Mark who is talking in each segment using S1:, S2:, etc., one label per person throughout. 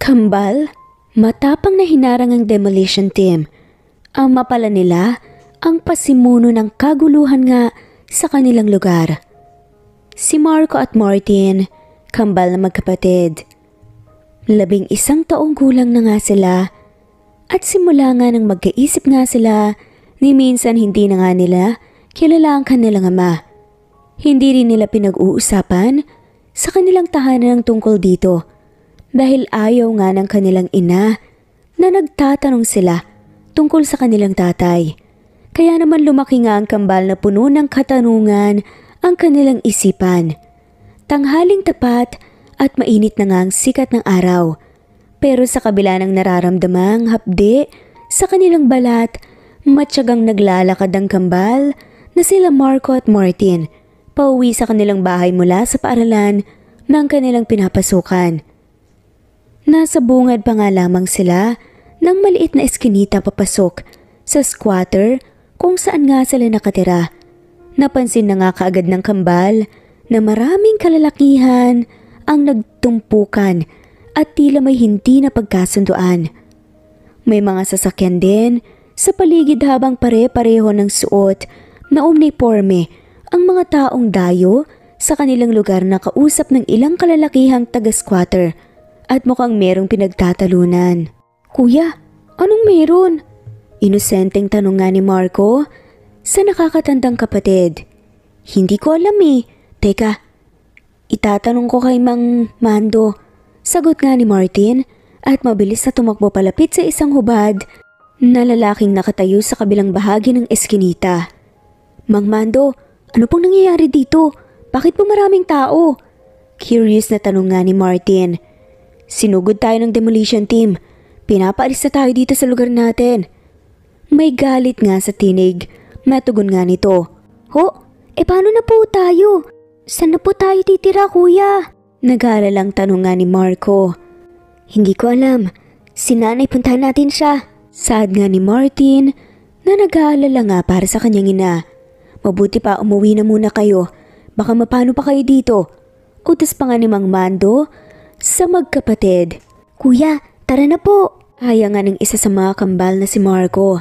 S1: Kambal, matapang na hinarang ang demolition team. Ang mapala nila, ang pasimuno ng kaguluhan nga sa kanilang lugar. Si Marco at Martin, kambal na magkapatid. Labing isang taong gulang na nga sila at simula nga nang magkaisip nga sila ni minsan hindi na nga nila kilala ang kanilang ama. Hindi rin nila pinag-uusapan sa kanilang tahanan ng tungkol dito dahil ayaw nga ng kanilang ina na nagtatanong sila tungkol sa kanilang tatay. Kaya naman lumaki nga ang kambal na puno ng katanungan ang kanilang isipan. Tanghaling tapat at mainit na nga ang sikat ng araw. Pero sa kabila ng nararamdamang hapde sa kanilang balat, matyagang naglalakad ang kambal na sila Marco at Martin pauwi sa kanilang bahay mula sa paaralan ng kanilang pinapasukan. Nasa bungad pa nga lamang sila ng maliit na eskinita papasok sa squatter kung saan nga sila nakatira. Napansin na nga kaagad ng kambal na maraming kalalakihan ang nagtumpukan at tila may hindi na pagkasunduan. May mga sasakyan din sa paligid habang pare-pareho ng suot na omniforme ang mga taong dayo sa kanilang lugar na kausap ng ilang kalalakihang taga-squatter at mukhang merong pinagtatalunan. Kuya, anong meron? Inosenteng tanong nga ni Marco sa nakakatandang kapatid. Hindi ko alam eh. Teka, itatanong ko kay Mang Mando. Sagot nga ni Martin at mabilis na tumakbo palapit sa isang hubad na lalaking nakatayo sa kabilang bahagi ng eskinita. Mang Mando, ano pong nangyayari dito? Bakit po maraming tao? Curious na tanong nga ni Martin. Sinugod tayo ng demolition team. Pinapaalis na tayo dito sa lugar natin. May galit nga sa tinig. Matugon nga nito. Ho, e paano na po tayo? Saan na po tayo titira kuya? Nag-aalalang tanong nga ni Marco. Hindi ko alam. Sinanay puntahan natin siya. Sad nga ni Martin na nag-aalala nga para sa kanyang ina. Mabuti pa umuwi na muna kayo. Baka mapano pa kayo dito. Utas pa nga ni Mang Mando sa magkapatid. Kuya, tara na po! Haya nga ng isa sa mga kambal na si Marco.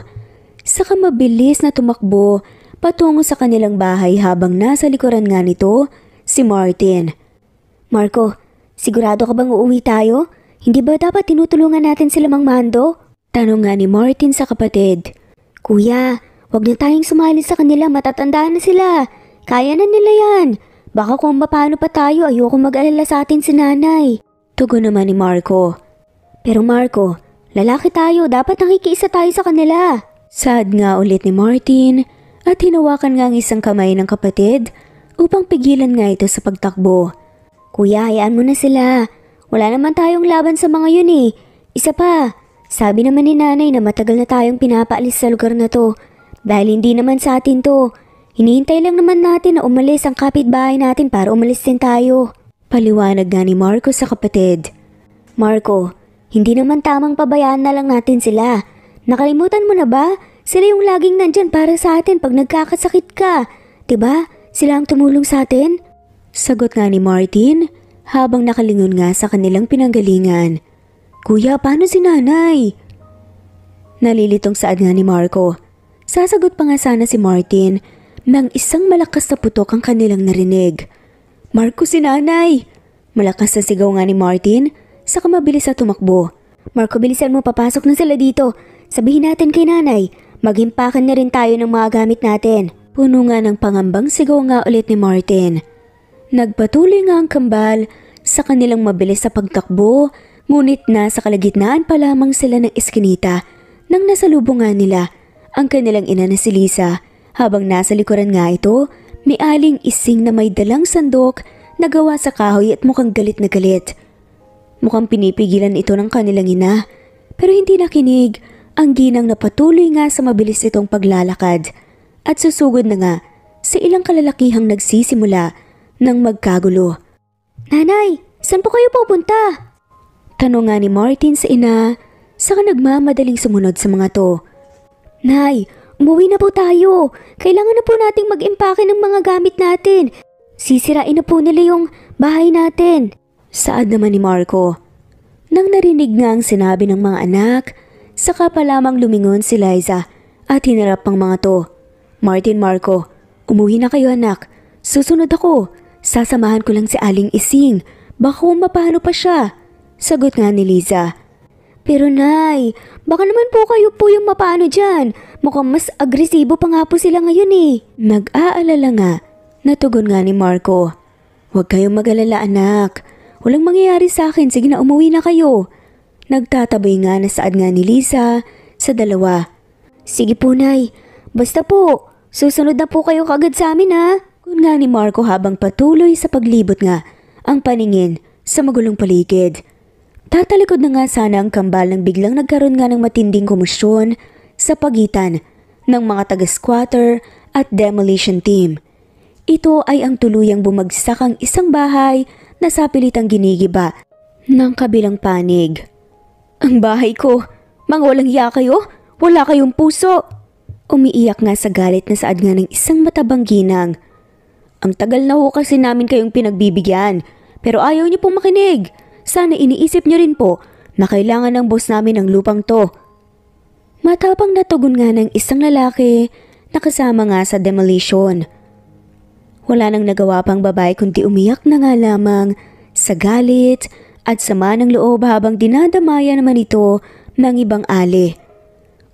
S1: Saka mabilis na tumakbo patungo sa kanilang bahay habang nasa likuran nga nito si Martin. Marco, sigurado ka bang uuwi tayo? Hindi ba dapat tinutulungan natin sila Mang Mando? Tanong nga ni Martin sa kapatid. Kuya, huwag na tayong sumali sa kanila, matatandaan na sila. Kaya na nila yan. Baka kung paano pa tayo, ayoko mag-alala sa atin si nanay. Tugon naman ni Marco. Pero Marco, lalaki tayo, dapat nakikiisa tayo sa kanila. Sad nga ulit ni Martin at hinawakan nga ang isang kamay ng kapatid upang pigilan nga ito sa pagtakbo. Kuya, hayaan mo na sila. Wala naman tayong laban sa mga yun eh. Isa pa, sabi naman ni nanay na matagal na tayong pinapaalis sa lugar na to dahil hindi naman sa atin to. Hinihintay lang naman natin na umalis ang kapitbahay natin para umalis din tayo. Paliwanag nga ni Marco sa kapatid. Marco, hindi naman tamang pabayaan na lang natin sila. Nakalimutan mo na ba? Sila yung laging nandyan para sa atin pag nagkakasakit ka. ba? Diba? Sila ang tumulong sa atin? Sagot nga ni Martin habang nakalingon nga sa kanilang pinanggalingan. Kuya, paano si nanay? Nalilitong saad nga ni Marco. Sasagot pa nga sana si Martin nang isang malakas na putok ang kanilang narinig. Marco si nanay! Malakas ang sigaw nga ni Martin, saka mabilis sa tumakbo. Marco bilisan mo papasok na sila dito. Sabihin natin kay nanay, maghimpakan na rin tayo ng mga gamit natin. Puno nga ng pangambang sigaw nga ulit ni Martin. Nagpatuloy nga ang kambal sa kanilang mabilis sa pagtakbo, ngunit na sa kalagitnaan pa lamang sila ng eskinita nang nasalubong nga nila ang kanilang ina na si Lisa habang nasa likuran nga ito may Aling Ising na may dalang sandok na gawa sa kahoy at mukhang galit na galit. Mukhang pinipigilan ito ng kanilang ina pero hindi nakinig ang ginang na patuloy nga sa mabilis itong paglalakad at susugod na nga sa ilang kalalakihang nagsisimula ng magkagulo. Nanay, saan po kayo pupunta? Tanong nga ni Martin sa ina saka nagmamadaling sumunod sa mga to. Nay, Umuwi na po tayo. Kailangan na po nating mag-impake ng mga gamit natin. Sisirain na po nila yung bahay natin. Saad naman ni Marco. Nang narinig nga ang sinabi ng mga anak, saka pa lamang lumingon si Liza at hinarap ang mga to. Martin Marco, umuwi na kayo anak. Susunod ako. Sasamahan ko lang si Aling Ising. Baka umapano pa siya. Sagot nga ni Liza. Pero Nay, baka naman po kayo po yung mapano dyan. Mukhang mas agresibo pa nga po sila ngayon eh. Nag-aalala nga. Natugon nga ni Marco. Huwag kayong mag-alala anak. Walang mangyayari sa akin. Sige na umuwi na kayo. Nagtatabay nga na saad nga ni Lisa sa dalawa. Sige po Nay. Basta po, susunod na po kayo kagad sa amin ha. Kun nga ni Marco habang patuloy sa paglibot nga ang paningin sa magulong paligid. Tatalikod na nga sana ang kambal nang biglang nagkaroon nga ng matinding komisyon sa pagitan ng mga taga-squatter at demolition team. Ito ay ang tuluyang bumagsak ang isang bahay na sapilitang ginigiba ng kabilang panig. Ang bahay ko, mangwalang iya kayo, wala kayong puso. Umiiyak nga sa galit na saad nga ng isang matabang ginang. Ang tagal na ho kasi namin kayong pinagbibigyan, pero ayaw niyo pong makinig. Sana iniisip niyo rin po na kailangan ng boss namin ang lupang to. Matapang natugon nga ng isang lalaki na kasama nga sa demolition. Wala nang nagawa pang babae kundi umiyak na nga lamang sa galit at sama ng loob habang dinadamaya naman ito ng ibang ali.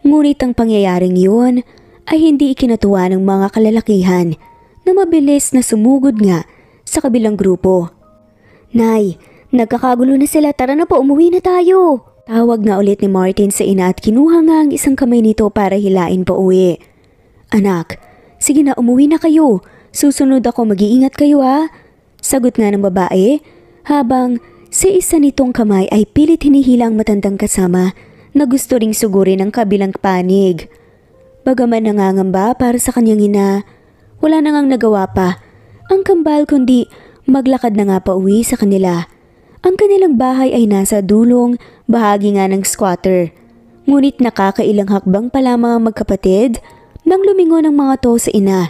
S1: Ngunit ang pangyayaring yun ay hindi ikinatuwa ng mga kalalakihan na mabilis na sumugod nga sa kabilang grupo. Nay, Nagkakagulo na sila, tara na po, umuwi na tayo. Tawag nga ulit ni Martin sa ina at kinuha nga ang isang kamay nito para hilain pa uwi. Anak, sige na umuwi na kayo. Susunod ako, mag-iingat kayo ha. Sagot nga ng babae, habang sa isa nitong kamay ay pilit hinihilang matandang kasama na gusto ring sugurin ang kabilang panig. Bagaman nangangamba para sa kanyang ina, wala na ngang nagawa pa. Ang kambal kundi maglakad na nga pa uwi sa kanila. Ang kanilang bahay ay nasa dulong, bahagi nga ng squatter. Ngunit nakakailang hakbang pa lamang magkapatid nang lumingon ang mga to sa ina.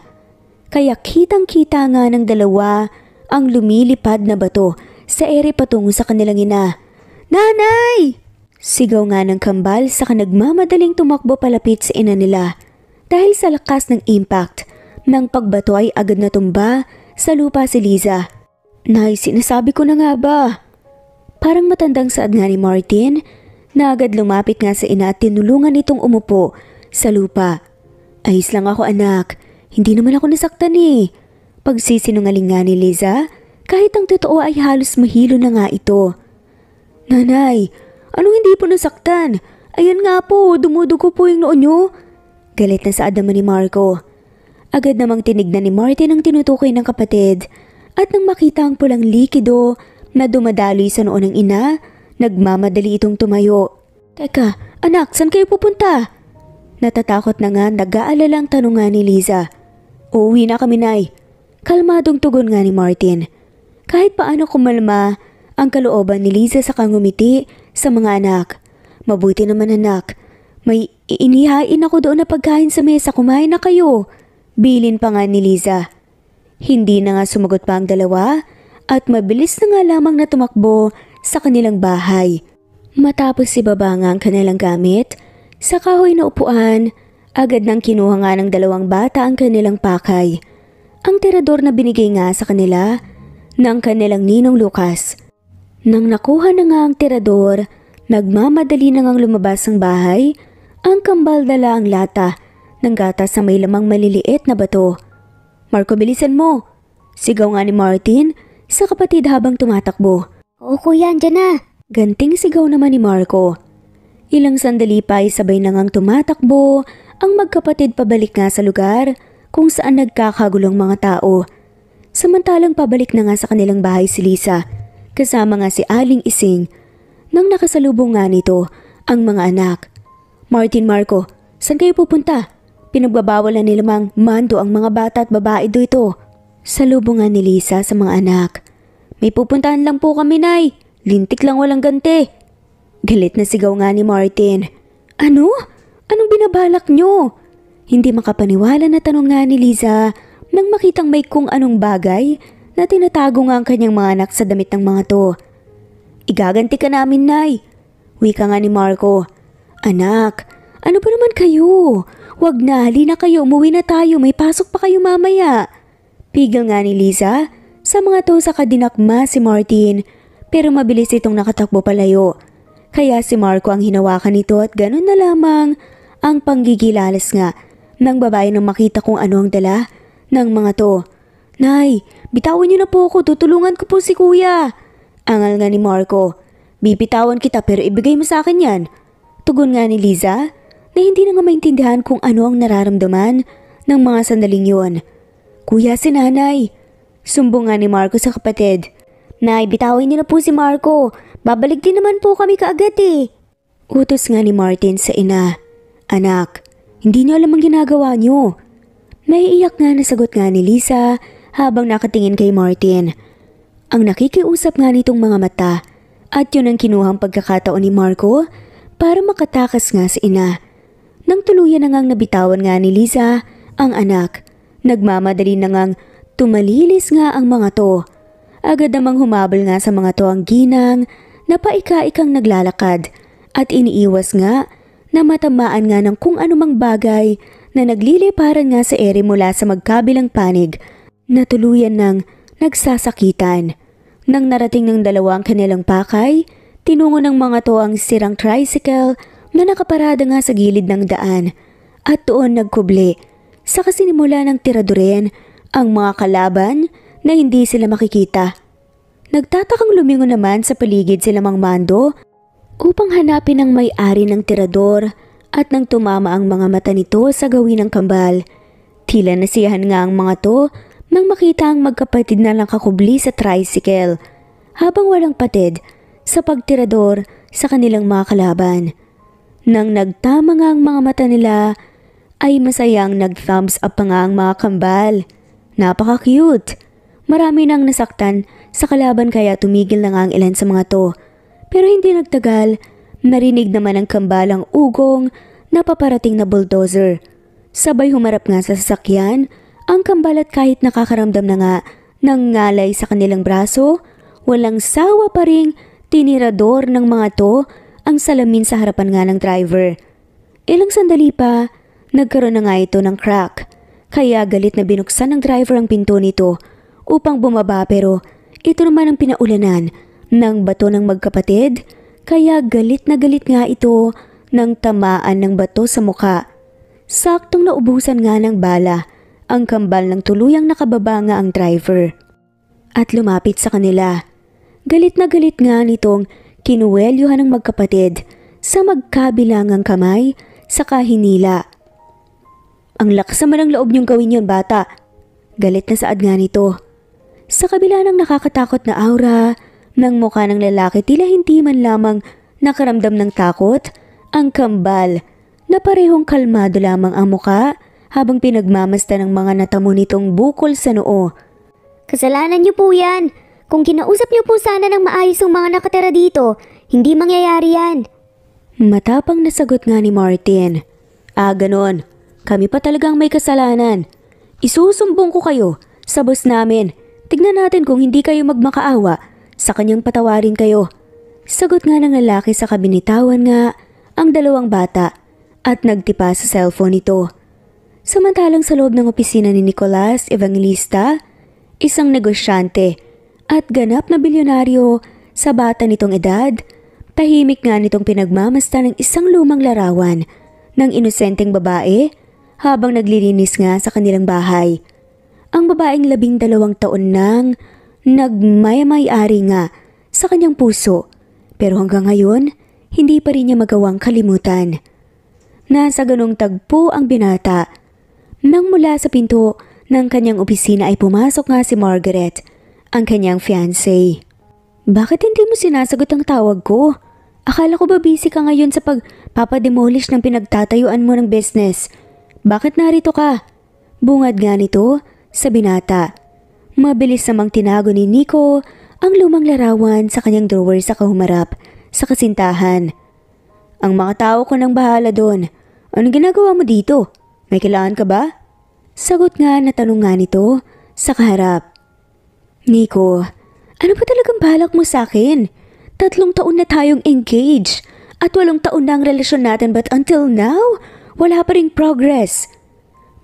S1: Kaya kitang-kita nga ng dalawa ang lumilipad na bato sa ere patungo sa kanilang ina. Nanay! Sigaw nga ng kambal sa kanagmamadaling tumakbo palapit sa ina nila. Dahil sa lakas ng impact, ng pagbato ay agad na tumba sa lupa si Liza. Nay, sinasabi ko na nga ba? Parang matandang saad nga ni Martin na agad lumapit nga sa ina at tinulungan itong umupo sa lupa. Ayos lang ako anak, hindi naman ako nasaktan eh. Pagsisinungaling nga ni Liza, kahit ang totoo ay halos mahilo na nga ito. Nanay, anong hindi po nasaktan? Ayan nga po, dumudugo po yung noon nyo. Galit na sa adama ni Marco. Agad namang tinignan ni Martin ang tinutukoy ng kapatid at nang makita ang pulang likido na dumadaloy sa noon ng ina. Nagmamadali itong tumayo. Teka, anak, saan kayo pupunta? Natatakot na nga nag-aalala ang tanungan ni Liza. Uuwi na kami, Nay. Kalmadong tugon nga ni Martin. Kahit paano kumalma, ang kalooban ni Liza sa kangumiti sa mga anak. Mabuti naman anak. May inihain ako doon na pagkain sa mesa, kumain na kayo. Bilin pa nga ni Liza. Hindi na nga sumagot pa ang dalawa at mabilis na nga lamang na tumakbo sa kanilang bahay. Matapos ibaba nga ang kanilang gamit, sa kahoy na upuan, agad nang kinuha nga ng dalawang bata ang kanilang pakay. Ang tirador na binigay nga sa kanila ng kanilang ninong Lucas. Nang nakuha na nga ang tirador, nagmamadali na ngang lumabas ang bahay, ang kambal dala ang lata ng gatas sa may lamang maliliit na bato. Marco, bilisan mo! Sigaw nga ni Martin sa kapatid habang tumatakbo. Oo kuya, andyan na! Ganting sigaw naman ni Marco. Ilang sandali pa ay sabay na ngang tumatakbo ang magkapatid pabalik nga sa lugar kung saan nagkakagulong mga tao. Samantalang pabalik na nga sa kanilang bahay si Lisa kasama nga si Aling Ising nang nakasalubong nga nito ang mga anak. Martin Marco, saan kayo pupunta? Pinagbabawalan ni lamang mando ang mga bata at babae do Salubungan ni Lisa sa mga anak. May pupuntahan lang po kami, Nay. Lintik lang walang ganti. Galit na sigaw nga ni Martin. Ano? Anong binabalak nyo? Hindi makapaniwala na tanong nga ni Lisa nang makitang may kung anong bagay na tinatago nga ang kanyang mga anak sa damit ng mga to. Igaganti ka namin, Nay. Wika nga ni Marco. Anak, ano ba naman kayo? Huwag na, hali na kayo, umuwi na tayo, may pasok pa kayo mamaya. Pigil nga ni Lisa sa mga to sa kadinakma si Martin pero mabilis itong nakatakbo palayo. Kaya si Marco ang hinawakan nito at ganun na lamang ang panggigilalas nga ng babae nang makita kung ano ang dala ng mga to. Nay, bitawan niyo na po ako, tutulungan ko po si kuya. Angal nga ni Marco. Bibitawan kita pero ibigay mo sa akin yan. Tugon nga ni Liza na hindi na nga maintindihan kung ano ang nararamdaman ng mga sandaling yon. Kuya, si nanay. Sumbungan ni Marco sa kapatid. Nay, bitawin niyo na po si Marco. Babalik din naman po kami kaagad eh. Utos nga ni Martin sa ina. Anak, hindi niyo alam ang ginagawa niyo. Naiiyak nga nasagot nga ni Lisa habang nakatingin kay Martin. Ang nakikiusap nga nitong mga mata at yun ang kinuhang pagkakataon ni Marco para makatakas nga sa ina. Nang tuluyan na ngang nabitawan nga ni Lisa ang anak Nagmamadali na ngang tumalilis nga ang mga to. Agad namang humabol nga sa mga to ang ginang na paika-ikang naglalakad at iniiwas nga na matamaan nga ng kung anumang bagay na nagliliparan nga sa ere mula sa magkabilang panig na tuluyan ng nagsasakitan. Nang narating ng dalawang kanilang pakay, tinungo ng mga to ang sirang tricycle na nakaparada nga sa gilid ng daan at tuon nagkubli sa kasinimula ng tiradurin ang mga kalaban na hindi sila makikita. Nagtatakang lumingon naman sa paligid sila Mang Mando upang hanapin ang may-ari ng tirador at nang tumama ang mga mata nito sa gawin ng kambal. Tila nasiyahan nga ang mga to nang makita ang magkapatid na lang kakubli sa tricycle habang walang patid sa pagtirador sa kanilang mga kalaban. Nang nagtama nga ang mga mata nila ay masayang nag-thumbs up pa nga ang mga kambal. Napaka-cute! Marami nang nasaktan sa kalaban kaya tumigil na nga ang ilan sa mga to. Pero hindi nagtagal, narinig naman ang kambalang ugong na paparating na bulldozer. Sabay humarap nga sa sasakyan, ang kambal at kahit nakakaramdam na nga ng ngalay sa kanilang braso, walang sawa pa ring tinirador ng mga to ang salamin sa harapan nga ng driver. Ilang sandali pa, Nagkaroon na nga ito ng crack. Kaya galit na binuksan ng driver ang pinto nito upang bumaba pero ito naman ang pinaulanan ng bato ng magkapatid kaya galit na galit nga ito ng tamaan ng bato sa muka. Saktong naubusan nga ng bala ang kambal ng tuluyang nakababa nga ang driver. At lumapit sa kanila. Galit na galit nga nitong kinuwelyohan ng magkapatid sa magkabilangang kamay sa kahinila. Ang lakas naman ng loob niyong gawin yon bata. Galit na saad nga nito. Sa kabila ng nakakatakot na aura, ng mukha ng lalaki tila hindi man lamang nakaramdam ng takot, ang kambal na parehong kalmado lamang ang mukha habang pinagmamasta ng mga natamo nitong bukol sa noo. Kasalanan niyo po yan. Kung kinausap niyo po sana ng maayos ang mga nakatira dito, hindi mangyayari yan. Matapang na sagot nga ni Martin. Ah, ganon. Kami pa talagang may kasalanan. Isusumbong ko kayo sa boss namin. Tignan natin kung hindi kayo magmakaawa sa kanyang patawarin kayo. Sagot nga ng lalaki sa kabinitawan nga ang dalawang bata at nagtipa sa cellphone nito. Samantalang sa loob ng opisina ni Nicolas Evangelista, isang negosyante at ganap na bilyonaryo sa bata nitong edad, tahimik nga nitong pinagmamasta ng isang lumang larawan ng inosenteng babae habang naglilinis nga sa kanilang bahay. Ang babaeng labing dalawang taon nang nagmayamay-ari nga sa kanyang puso pero hanggang ngayon hindi pa rin niya magawang kalimutan. Nasa ganong tagpo ang binata. Nang mula sa pinto ng kanyang opisina ay pumasok nga si Margaret, ang kanyang fiancé. Bakit hindi mo sinasagot ang tawag ko? Akala ko ba busy ka ngayon sa pagpapademolish ng pinagtatayuan mo ng business? Bakit narito ka? Bungad nga nito sa binata. Mabilis namang tinago ni Nico ang lumang larawan sa kanyang drawer sa kahumarap sa kasintahan. Ang mga tao ko nang bahala doon. Anong ginagawa mo dito? May kailangan ka ba? Sagot nga na tanong nga nito sa kaharap. Nico, ano ba talagang balak mo sa akin? Tatlong taon na tayong engaged at walong taon na ang relasyon natin but until now, wala pa ring progress.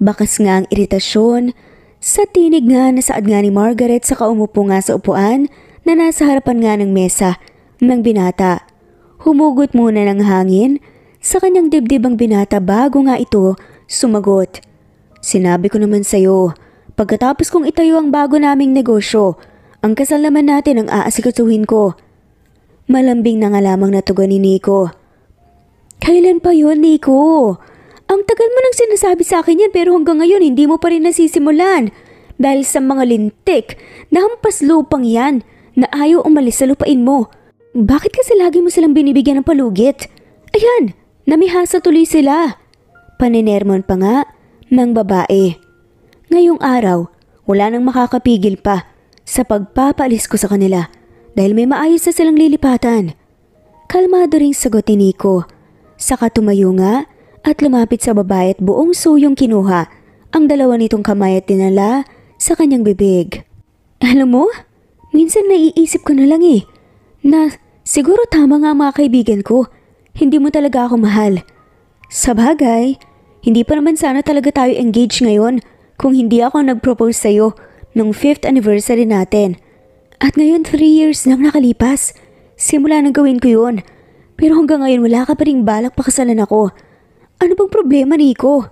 S1: Bakas nga ang iritasyon sa tinig nga na saad nga ni Margaret sa kaumupo nga sa upuan na nasa harapan nga ng mesa ng binata. Humugot muna ng hangin sa kanyang dibdibang binata bago nga ito sumagot. Sinabi ko naman sa'yo, pagkatapos kong itayo ang bago naming negosyo, ang kasal naman natin ang aasikasuhin ko. Malambing na nga lamang natugan ni Nico. Kailan pa yon Nico? Ang tagal mo nang sinasabi sa akin yan pero hanggang ngayon hindi mo pa rin nasisimulan. Dahil sa mga lintik, nahampas lupang yan na ayaw umalis sa lupain mo. Bakit kasi lagi mo silang binibigyan ng palugit? Ayan, namihasa tuloy sila. Paninermon pa nga ng babae. Ngayong araw, wala nang makakapigil pa sa pagpapalis ko sa kanila dahil may maayos na silang lilipatan. Kalmado ring sagot ni Nico. Saka tumayo nga at lumapit sa babae at buong suyong kinuha ang dalawa nitong kamay at tinala sa kanyang bibig. Alam mo, minsan naiisip ko na lang eh, na siguro tama nga mga kaibigan ko, hindi mo talaga ako mahal. Sa bagay, hindi pa naman sana talaga tayo engaged ngayon kung hindi ako nag-propose sa'yo nung 5th anniversary natin. At ngayon 3 years nang nakalipas, simula nang gawin ko yun. Pero hanggang ngayon wala ka pa rin balak pakasalan ako. Ano bang problema, ni Nico?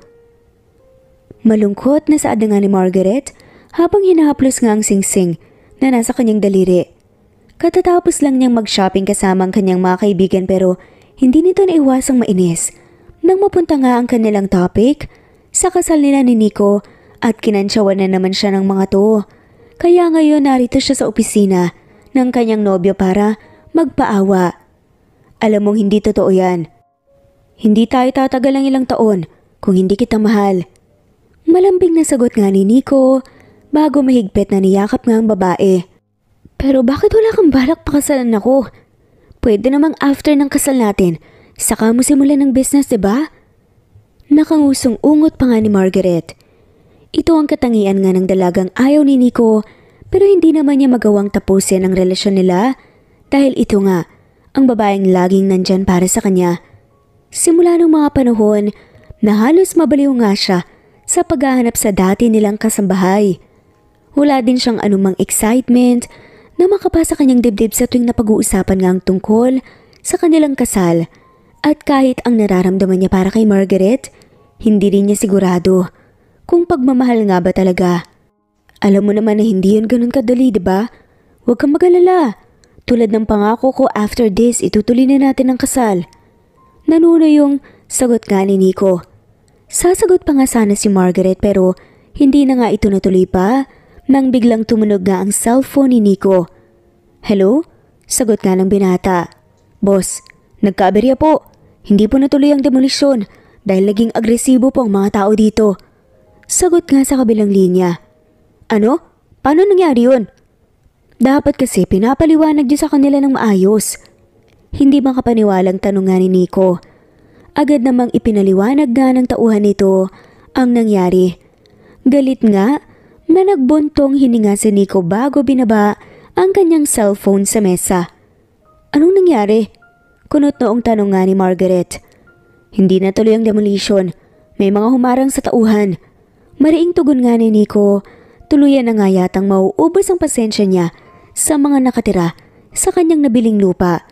S1: Malungkot na saad nga ni Margaret habang hinahaplos nga ang singsing -sing na nasa kanyang daliri. Katatapos lang niyang mag-shopping kasama ang kanyang mga kaibigan pero hindi nito naiwasang mainis nang mapunta nga ang kanilang topic sa kasal nila ni Nico at kinansyawan na naman siya ng mga to. Kaya ngayon narito siya sa opisina ng kanyang nobyo para magpaawa. Alam mong hindi totoo yan. Hindi tayo tatagal ang ilang taon kung hindi kita mahal. Malambing na sagot nga ni Nico bago mahigpit na niyakap nga ang babae. Pero bakit wala kang balak pakasalan ako? Pwede namang after ng kasal natin, saka mo simulan ng business, ba? Diba? Nakangusong ungot pa nga ni Margaret. Ito ang katangian nga ng dalagang ayaw ni Nico pero hindi naman niya magawang tapusin ang relasyon nila dahil ito nga, ang babaeng laging nandyan para sa kanya. Simula nung mga panahon na halos mabaliw nga siya sa paghahanap sa dati nilang kasambahay. Wala din siyang anumang excitement na makapa kanyang dibdib sa tuwing napag-uusapan nga ang tungkol sa kanilang kasal at kahit ang nararamdaman niya para kay Margaret, hindi rin niya sigurado kung pagmamahal nga ba talaga. Alam mo naman na hindi yun ganun kadali, di ba? Huwag kang magalala. Tulad ng pangako ko after this, itutuloy na natin ang kasal. Nanuno yung sagot nga ni Nico. Sasagot pa nga sana si Margaret pero hindi na nga ito natuloy pa nang biglang tumunog nga ang cellphone ni Nico. Hello? Sagot nga ng binata. Boss, nagkaaberya po. Hindi po natuloy ang demolisyon dahil naging agresibo po ang mga tao dito. Sagot nga sa kabilang linya. Ano? Paano nangyari yun? Dapat kasi pinapaliwanag niyo sa kanila ng maayos. Hindi makapaniwalang tanungan ni Nico. Agad namang ipinaliwanag nga ng tauhan nito ang nangyari. Galit nga na nagbuntong hininga si Nico bago binaba ang kanyang cellphone sa mesa. Anong nangyari? Kunot noong tanong nga ni Margaret. Hindi na tuloy ang demolition. May mga humarang sa tauhan. Mariing tugon nga ni Nico, tuluyan na nga yatang mauubos ang pasensya niya sa mga nakatira sa kanyang nabiling lupa.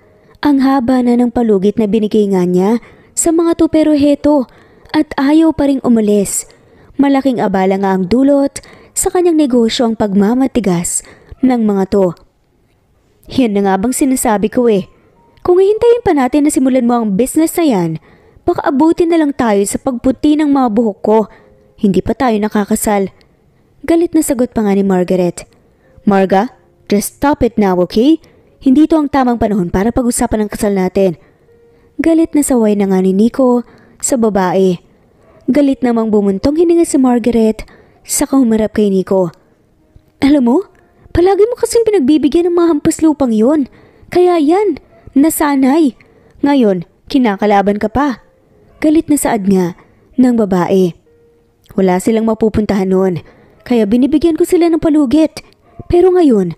S1: Ang haba na ng palugit na binigay nga niya sa mga tupero heto at ayaw pa rin umulis. Malaking abala nga ang dulot sa kanyang negosyo ang pagmamatigas ng mga to. Yan na nga bang sinasabi ko eh. Kung hihintayin pa natin na simulan mo ang business na yan, baka abutin na lang tayo sa pagputi ng mga buhok ko. Hindi pa tayo nakakasal. Galit na sagot pa nga ni Margaret. Marga, just stop it now, okay? Hindi ito ang tamang panahon para pag-usapan ang kasal natin. Galit na saway na nga ni Nico sa babae. Galit namang bumuntong hininga si Margaret sa kahumarap kay Nico. Alam mo, palagi mo kasing pinagbibigyan ng mga hampas lupang yon. Kaya yan, nasanay. Ngayon, kinakalaban ka pa. Galit na saad nga ng babae. Wala silang mapupuntahan noon, kaya binibigyan ko sila ng palugit. Pero ngayon,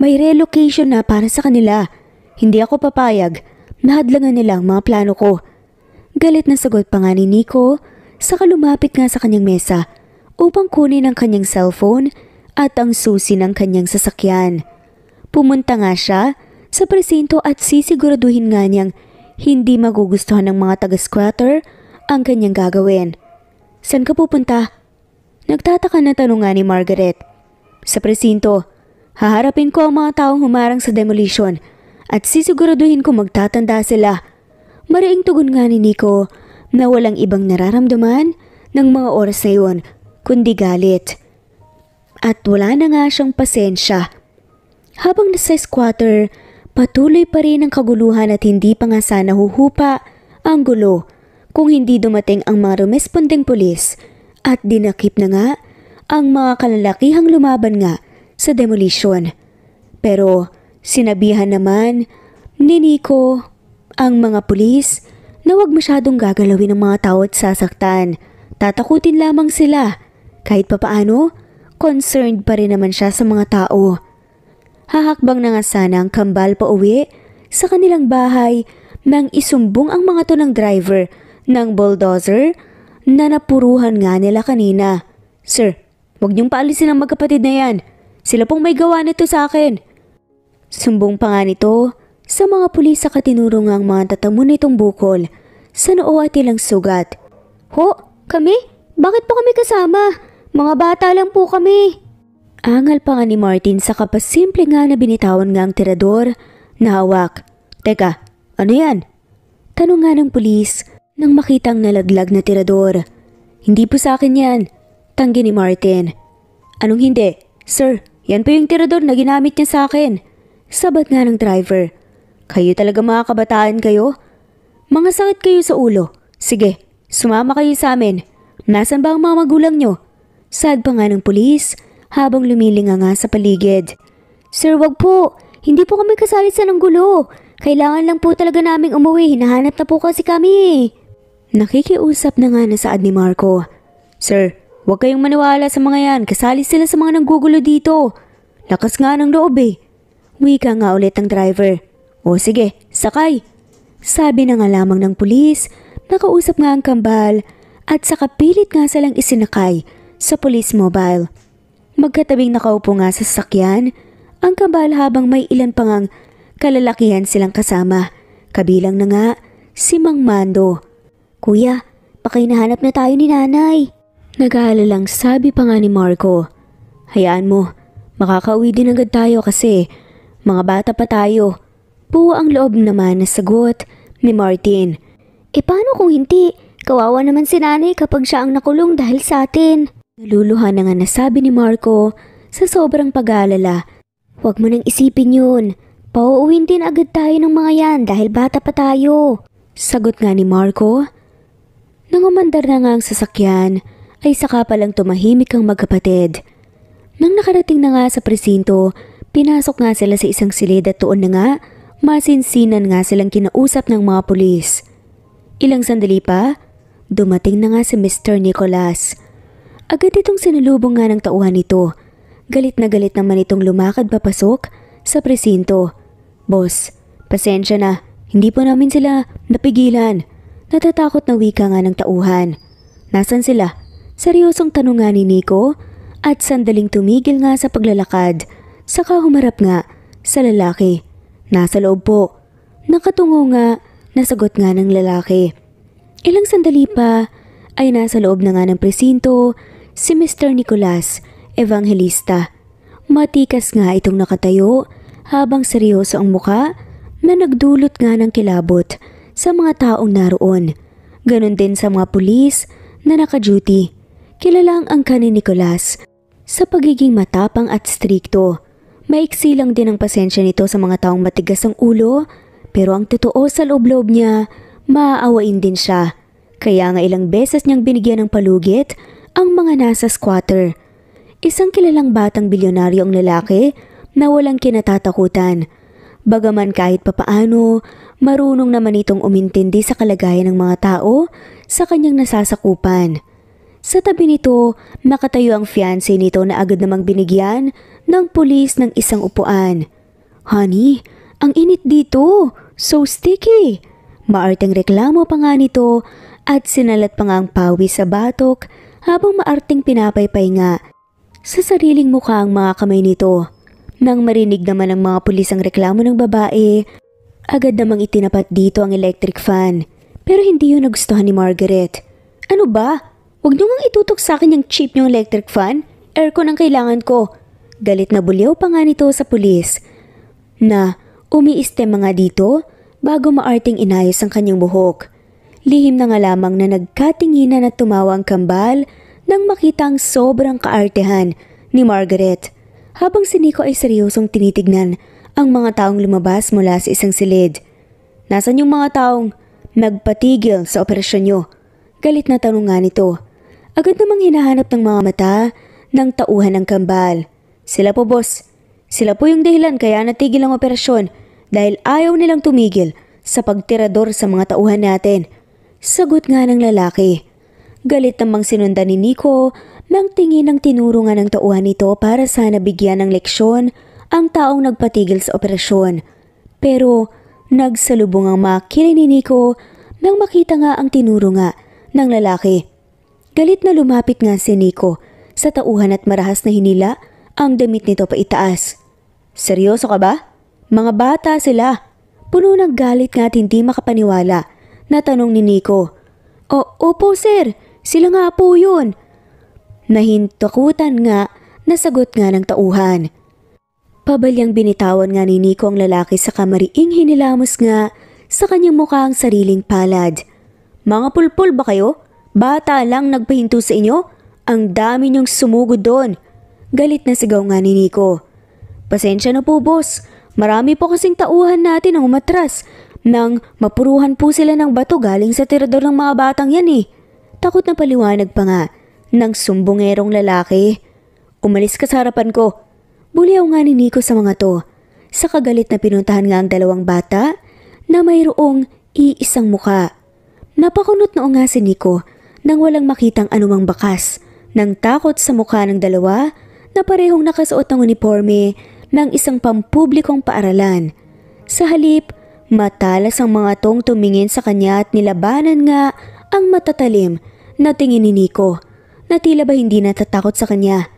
S1: may relocation na para sa kanila. Hindi ako papayag. Nahadlangan nila ang mga plano ko. Galit na sagot pa nga ni Nico, saka lumapit nga sa kanyang mesa upang kunin ang kanyang cellphone at ang susi ng kanyang sasakyan. Pumunta nga siya sa presinto at sisiguraduhin nga niyang hindi magugustuhan ng mga taga-squatter ang kanyang gagawin. San ka pupunta? Nagtataka na tanong nga ni Margaret. Sa presinto, Haharapin ko ang mga taong humarang sa demolition at sisiguraduhin ko magtatanda sila. Mariing tugon nga ni Nico na walang ibang nararamdaman ng mga oras na iyon kundi galit. At wala na nga siyang pasensya. Habang nasa squatter, patuloy pa rin ang kaguluhan at hindi pa nga sana huhupa ang gulo kung hindi dumating ang mga rumesponding pulis at dinakip na nga ang mga kalalakihang lumaban nga sa demolition. Pero sinabihan naman ni Nico ang mga pulis na huwag masyadong gagalawin ng mga tao at sasaktan. Tatakutin lamang sila. Kahit papaano, concerned pa rin naman siya sa mga tao. Hahakbang na nga sana ang kambal pa uwi sa kanilang bahay nang isumbong ang mga to ng driver ng bulldozer na napuruhan nga nila kanina. Sir, huwag niyong paalisin ang magkapatid na yan. Sila pong may gawa nito sa akin. Sumbong pa nga nito sa mga pulis sa katinuro nga ang mga tatamo nitong bukol sa noo at ilang sugat. Ho, kami? Bakit po kami kasama? Mga bata lang po kami. Angal pa nga ni Martin sa kapasimple nga na binitawan nga ang tirador na hawak. Teka, ano yan? Tanong nga ng pulis nang makitang nalaglag na tirador. Hindi po sa akin yan, tanggi ni Martin. Anong hindi? Sir, yan po yung tirador na ginamit niya sa akin. Sabat nga ng driver. Kayo talaga mga kabataan kayo? Mga sakit kayo sa ulo. Sige, sumama kayo sa amin. Nasaan ba ang mga magulang nyo? Sad pa nga ng pulis habang lumilinga nga sa paligid. Sir, wag po. Hindi po kami kasali sa gulo. Kailangan lang po talaga naming umuwi. Hinahanap na po kasi kami. Eh. Nakikiusap na nga na saad ni Marco. Sir, Huwag kayong maniwala sa mga yan, kasali sila sa mga nanggugulo dito. Lakas nga ng loob eh. Wika nga ulit ang driver. O sige, sakay. Sabi na nga lamang ng pulis, nakausap nga ang kambal at sa kapilit nga silang isinakay sa police mobile. Magkatabing nakaupo nga sa sasakyan, ang kambal habang may ilan pang ngang kalalakihan silang kasama. Kabilang na nga si Mang Mando. Kuya, pakinahanap na tayo ni nanay. Nag-aalalang sabi pa nga ni Marco. Hayaan mo, makakauwi din agad tayo kasi mga bata pa tayo. Puwa ang loob naman na sagot ni Martin. E paano kung hindi? Kawawa naman si nanay kapag siya ang nakulong dahil sa atin. Naluluhan na nga nasabi ni Marco sa sobrang pag-aalala. Huwag mo nang isipin yun. Pauuwin din agad tayo ng mga yan dahil bata pa tayo. Sagot nga ni Marco. Nangumandar na nga ang sasakyan ay saka palang tumahimik ang magkapatid. Nang nakarating na nga sa presinto, pinasok nga sila sa isang silid at tuon na nga, masinsinan nga silang kinausap ng mga pulis. Ilang sandali pa, dumating na nga si Mr. Nicholas. Agad itong sinulubong nga ng tauhan nito. Galit na galit naman itong lumakad papasok sa presinto. Boss, pasensya na, hindi po namin sila napigilan. Natatakot na wika nga ng tauhan. Nasaan sila? Seryosong tanungan ni Nico at sandaling tumigil nga sa paglalakad. Saka humarap nga sa lalaki. Nasa loob po. Nakatungo nga, nasagot nga ng lalaki. Ilang sandali pa ay nasa loob na nga ng presinto si Mr. Nicolas Evangelista. Matikas nga itong nakatayo habang seryoso ang muka na nagdulot nga ng kilabot sa mga taong naroon. Ganon din sa mga pulis na naka-duty. Kilala ang angka ni Nicolas sa pagiging matapang at strikto. Maiksi lang din ang pasensya nito sa mga taong matigas ang ulo, pero ang totoo sa loob-loob niya, maaawain din siya. Kaya nga ilang beses niyang binigyan ng palugit ang mga nasa squatter. Isang kilalang batang bilyonaryo ang lalaki na walang kinatatakutan. Bagaman kahit papaano, marunong naman itong umintindi sa kalagayan ng mga tao sa kanyang nasasakupan. Sa tabi nito, nakatayo ang fiancé nito na agad namang binigyan ng pulis ng isang upuan. Honey, ang init dito. So sticky. Maarteng reklamo pa nga nito at sinalat pa nga ang pawis sa batok habang maarteng pinapaypay nga sa sariling mukha ang mga kamay nito. Nang marinig naman ng mga pulis ang reklamo ng babae, agad namang itinapat dito ang electric fan. Pero hindi yun nagustuhan ni Margaret. Ano ba? Huwag nyo ngang itutok sa akin yung cheap niyong electric fan. Aircon ang kailangan ko. Galit na bulyaw pa nga nito sa pulis. Na, umiiste mga dito bago maarting inayos ang kanyang buhok. Lihim na nga lamang na nagkatinginan at tumawa ang kambal nang makita ang sobrang kaartehan ni Margaret. Habang si Nico ay seryosong tinitignan ang mga taong lumabas mula sa isang silid. Nasaan yung mga taong nagpatigil sa operasyon nyo? Galit na tanong nga nito. Agad namang hinahanap ng mga mata ng tauhan ng kambal. Sila po boss. Sila po yung dahilan kaya natigil ang operasyon dahil ayaw nilang tumigil sa pagtirador sa mga tauhan natin. Sagot nga ng lalaki. Galit namang sinundan ni Nico nang tingin ng tinuro nga ng tauhan nito para sana bigyan ng leksyon ang taong nagpatigil sa operasyon. Pero nagsalubong ang makilay ni Nico nang makita nga ang tinuro nga ng lalaki Galit na lumapit nga si Nico sa tauhan at marahas na hinila ang damit nito pa itaas. Seryoso ka ba? Mga bata sila. Puno ng galit nga at hindi makapaniwala na tanong ni Nico. O, opo sir, sila nga po yun. Nahintakutan nga nasagot nga ng tauhan. Pabalyang binitawan nga ni Nico ang lalaki sa kamariing hinilamos nga sa kanyang mukha ang sariling palad. Mga pulpul ba kayo? Bata lang nagpahinto sa inyo? Ang dami niyong sumugod doon. Galit na sigaw nga ni Nico. Pasensya na po boss. Marami po kasing tauhan natin ang umatras. Nang mapuruhan po sila ng bato galing sa tirador ng mga batang yan eh. Takot na paliwanag pa nga ng sumbungerong lalaki. Umalis ka sa harapan ko. Buliyaw nga ni Nico sa mga to. Sa kagalit na pinuntahan nga ang dalawang bata na mayroong iisang muka. Napakunot noong nga si Nico nang walang makitang anumang bakas ng takot sa mukha ng dalawa na parehong nakasuot ng uniforme ng isang pampublikong paaralan. Sa halip, matalas ang mga tong tumingin sa kanya at nilabanan nga ang matatalim na tingin ni Nico na tila ba hindi natatakot sa kanya.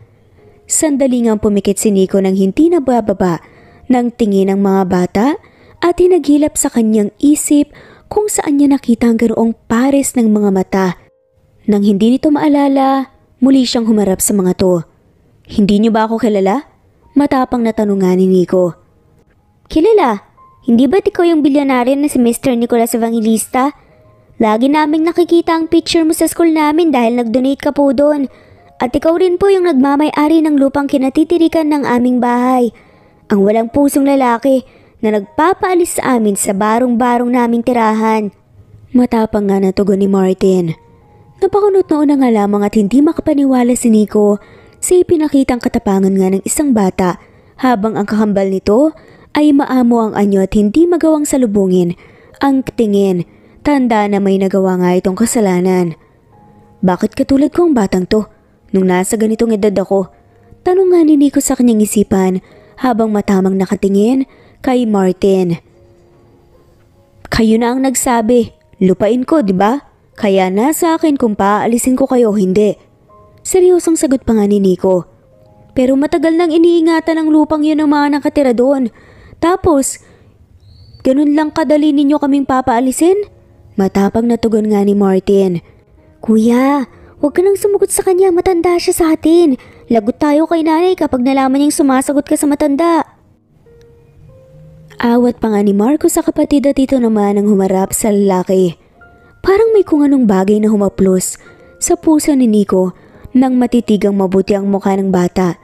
S1: Sandali ngang pumikit si Nico nang hindi na bababa ng tingin ng mga bata at hinaghilap sa kanyang isip kung saan niya nakita ang ganoong pares ng mga mata nang hindi nito maalala, muli siyang humarap sa mga to. Hindi niyo ba ako kilala? Matapang na tanungan ni Nico. Kilala? Hindi ba't ikaw yung bilyonaryo na si Mr. Nicolas Evangelista? Lagi naming nakikita ang picture mo sa school namin dahil nag-donate ka po doon. At ikaw rin po yung nagmamay-ari ng lupang kinatitirikan ng aming bahay. Ang walang pusong lalaki na nagpapaalis sa amin sa barong-barong naming tirahan. Matapang nga natugon ni Martin. Napakunot noon na nga lamang at hindi makapaniwala si Nico sa ipinakitang katapangan nga ng isang bata habang ang kahambal nito ay maamo ang anyo at hindi magawang salubungin ang tingin. Tanda na may nagawa nga itong kasalanan. Bakit katulad ko ang batang to? Nung nasa ganitong edad ako, tanong nga ni Nico sa kanyang isipan habang matamang nakatingin kay Martin. Kayo na ang nagsabi, lupain ko, di ba? Kaya nasa akin kung paaalisin ko kayo o hindi. Seryosong sagot pa nga ni Nico. Pero matagal nang iniingatan ang lupang yun ng mga nakatira doon. Tapos, ganun lang kadali ninyo kaming papaalisin? Matapang natugon nga ni Martin. Kuya, huwag ka nang sumugot sa kanya, matanda siya sa atin. Lagot tayo kay nanay kapag nalaman niyang sumasagot ka sa matanda. Awat pa nga ni Marco sa kapatid at ito naman ang humarap sa lalaki. Parang may kung anong bagay na humaplos sa puso ni Nico nang matitigang mabuti ang mukha ng bata.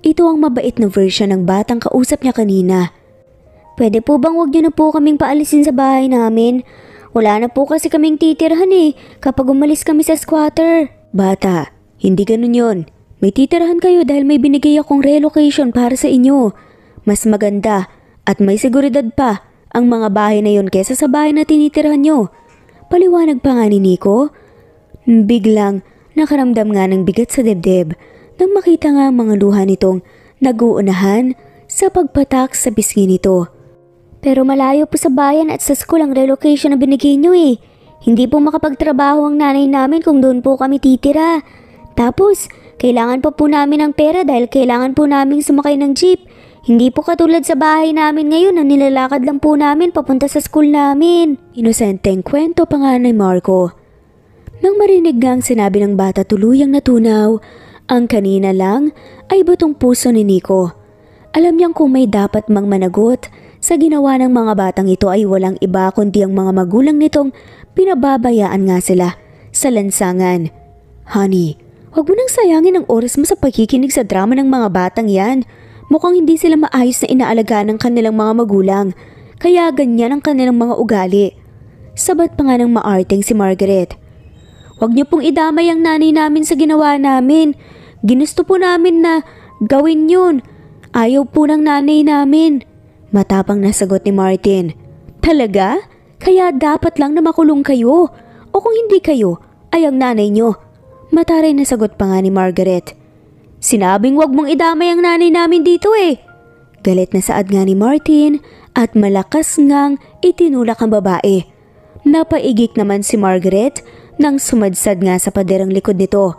S1: Ito ang mabait na version ng batang kausap niya kanina. Pwede po bang wag niyo na po kaming paalisin sa bahay namin? Wala na po kasi kaming titirhan eh kapag umalis kami sa squatter. Bata, hindi ganun yon. May titirhan kayo dahil may binigay akong relocation para sa inyo. Mas maganda at may seguridad pa ang mga bahay na yon kesa sa bahay na tinitirhan nyo. Paliwanag pa nga ni Nico. Biglang nakaramdam nga ng bigat sa dibdib nang makita nga mga luha nitong naguunahan sa pagpatak sa bisngi nito. Pero malayo po sa bayan at sa school ang relocation na binigay niyo eh. Hindi po makapagtrabaho ang nanay namin kung doon po kami titira. Tapos, kailangan pa po namin ng pera dahil kailangan po namin sumakay ng jeep hindi po katulad sa bahay namin ngayon na nilalakad lang po namin papunta sa school namin. Inosenteng kwento pa nga ni Marco. Nang marinig nga ang sinabi ng bata tuluyang natunaw, ang kanina lang ay butong puso ni Nico. Alam niyang kung may dapat mang managot, sa ginawa ng mga batang ito ay walang iba kundi ang mga magulang nitong pinababayaan nga sila sa lansangan. Honey, huwag mo nang sayangin ang oras mo sa pagkikinig sa drama ng mga batang yan. Mukhang hindi sila maayos na inaalagaan ng kanilang mga magulang, kaya ganyan ang kanilang mga ugali. Sabat pa nga ng maarteng si Margaret. Huwag niyo pong idamay ang nanay namin sa ginawa namin. Ginusto po namin na gawin yun. Ayaw po ng nanay namin. Matapang na sagot ni Martin. Talaga? Kaya dapat lang na makulong kayo. O kung hindi kayo, ay ang nanay niyo. Mataray na sagot pa nga ni Margaret. Sinabing wag mong idamay ang nanay namin dito eh. Galit na saad nga ni Martin at malakas ngang itinulak ang babae. Napaigik naman si Margaret nang sumadsad nga sa paderang likod nito.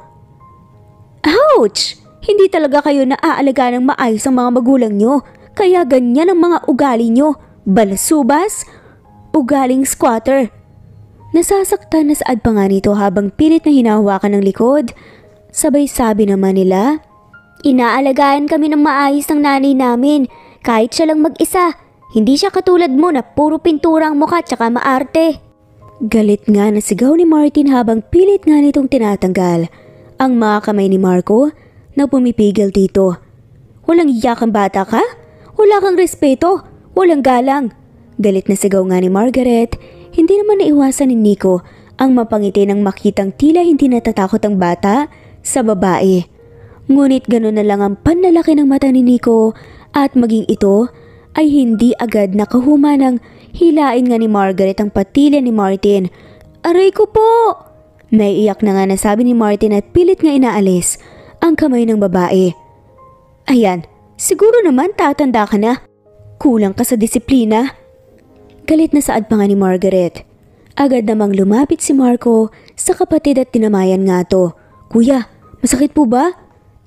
S1: Ouch! Hindi talaga kayo naaalaga ng maayos ang mga magulang nyo. Kaya ganyan ang mga ugali nyo. Balasubas, ugaling squatter. Nasasaktan na saad pa nga nito habang pilit na hinahawakan ng likod. Sabay sabi naman nila Inaalagaan kami ng maayos ng nanay namin kahit siya lang mag-isa. Hindi siya katulad mo na puro pintura ang mukha tsaka maarte. Galit nga na sigaw ni Martin habang pilit nga nitong tinatanggal. Ang mga kamay ni Marco na pumipigil dito. Walang iyak ang bata ka? Wala kang respeto? Walang galang? Galit na sigaw nga ni Margaret. Hindi naman naiwasan ni Nico ang mapangiti nang makitang tila hindi natatakot ang bata sa babae. Ngunit ganoon na lang ang panlalaki ng mata ni Nico at maging ito ay hindi agad nakahuma ng hilain nga ni Margaret ang patilya ni Martin. Aray ko po! Naiiyak na nga nasabi ni Martin at pilit nga inaalis ang kamay ng babae. Ayan, siguro naman tatanda ka na. Kulang ka sa disiplina. Galit na saad pa nga ni Margaret. Agad namang lumapit si Marco sa kapatid at tinamayan nga to. Kuya, masakit po ba?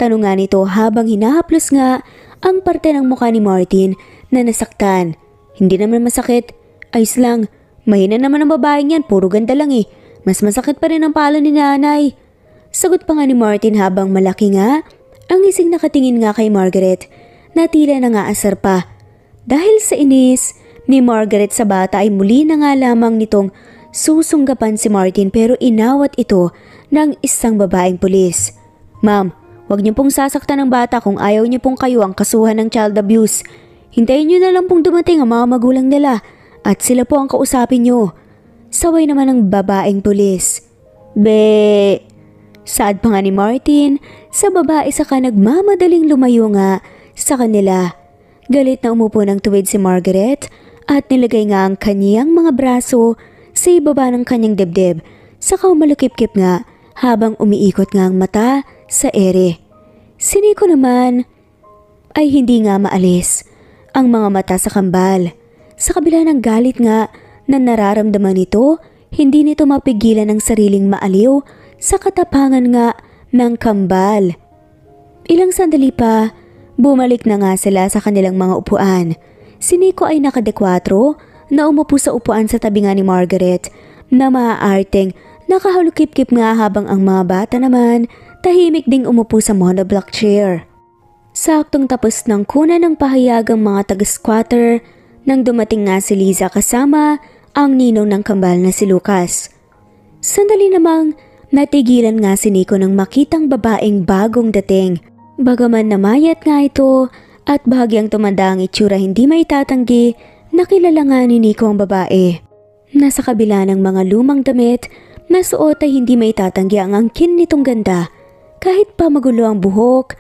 S1: Tanong nga nito habang hinahaplos nga ang parte ng mukha ni Martin na nasaktan. Hindi naman masakit. Ayos lang. Mahina naman ang babaeng yan. Puro ganda lang eh. Mas masakit pa rin ang palo ni nanay. Sagot pa nga ni Martin habang malaki nga ang ising nakatingin nga kay Margaret na tila na nga asar pa. Dahil sa inis ni Margaret sa bata ay muli na nga lamang nitong susunggapan si Martin pero inawat ito ng isang babaeng pulis. Ma'am, Huwag niyo pong sasaktan ng bata kung ayaw niyo pong kayo ang kasuhan ng child abuse. Hintayin niyo na lang pong dumating ang mga magulang nila at sila po ang kausapin niyo. Saway naman ng babaeng pulis. Be... Saad pa nga ni Martin, sa babae saka nagmamadaling lumayo nga sa kanila. Galit na umupo ng tuwid si Margaret at nilagay nga ang kaniyang mga braso sa ibaba ng kanyang dibdib. saka umalukip-kip nga habang umiikot nga ang mata sa ere. Si naman ay hindi nga maalis ang mga mata sa kambal. Sa kabila ng galit nga na nararamdaman nito, hindi nito mapigilan ang sariling maaliw sa katapangan nga ng kambal. Ilang sandali pa, bumalik na nga sila sa kanilang mga upuan. Si Nico ay nakadekwatro na umupo sa upuan sa tabi nga ni Margaret na maaarting nakahalukip-kip nga habang ang mga bata naman tahimik ding umupo sa monoblock chair. Saktong tapos ng kuna ng pahayag ang mga taga-squatter nang dumating nga si Liza kasama ang ninong ng kambal na si Lucas. Sandali namang natigilan nga si Nico ng makitang babaeng bagong dating. Bagaman namayat nga ito at bahagyang tumanda ang itsura hindi maitatanggi, nakilala nga ni Nico ang babae. Nasa kabila ng mga lumang damit na ay hindi maitatanggi ang angkin nitong ganda kahit pa magulo ang buhok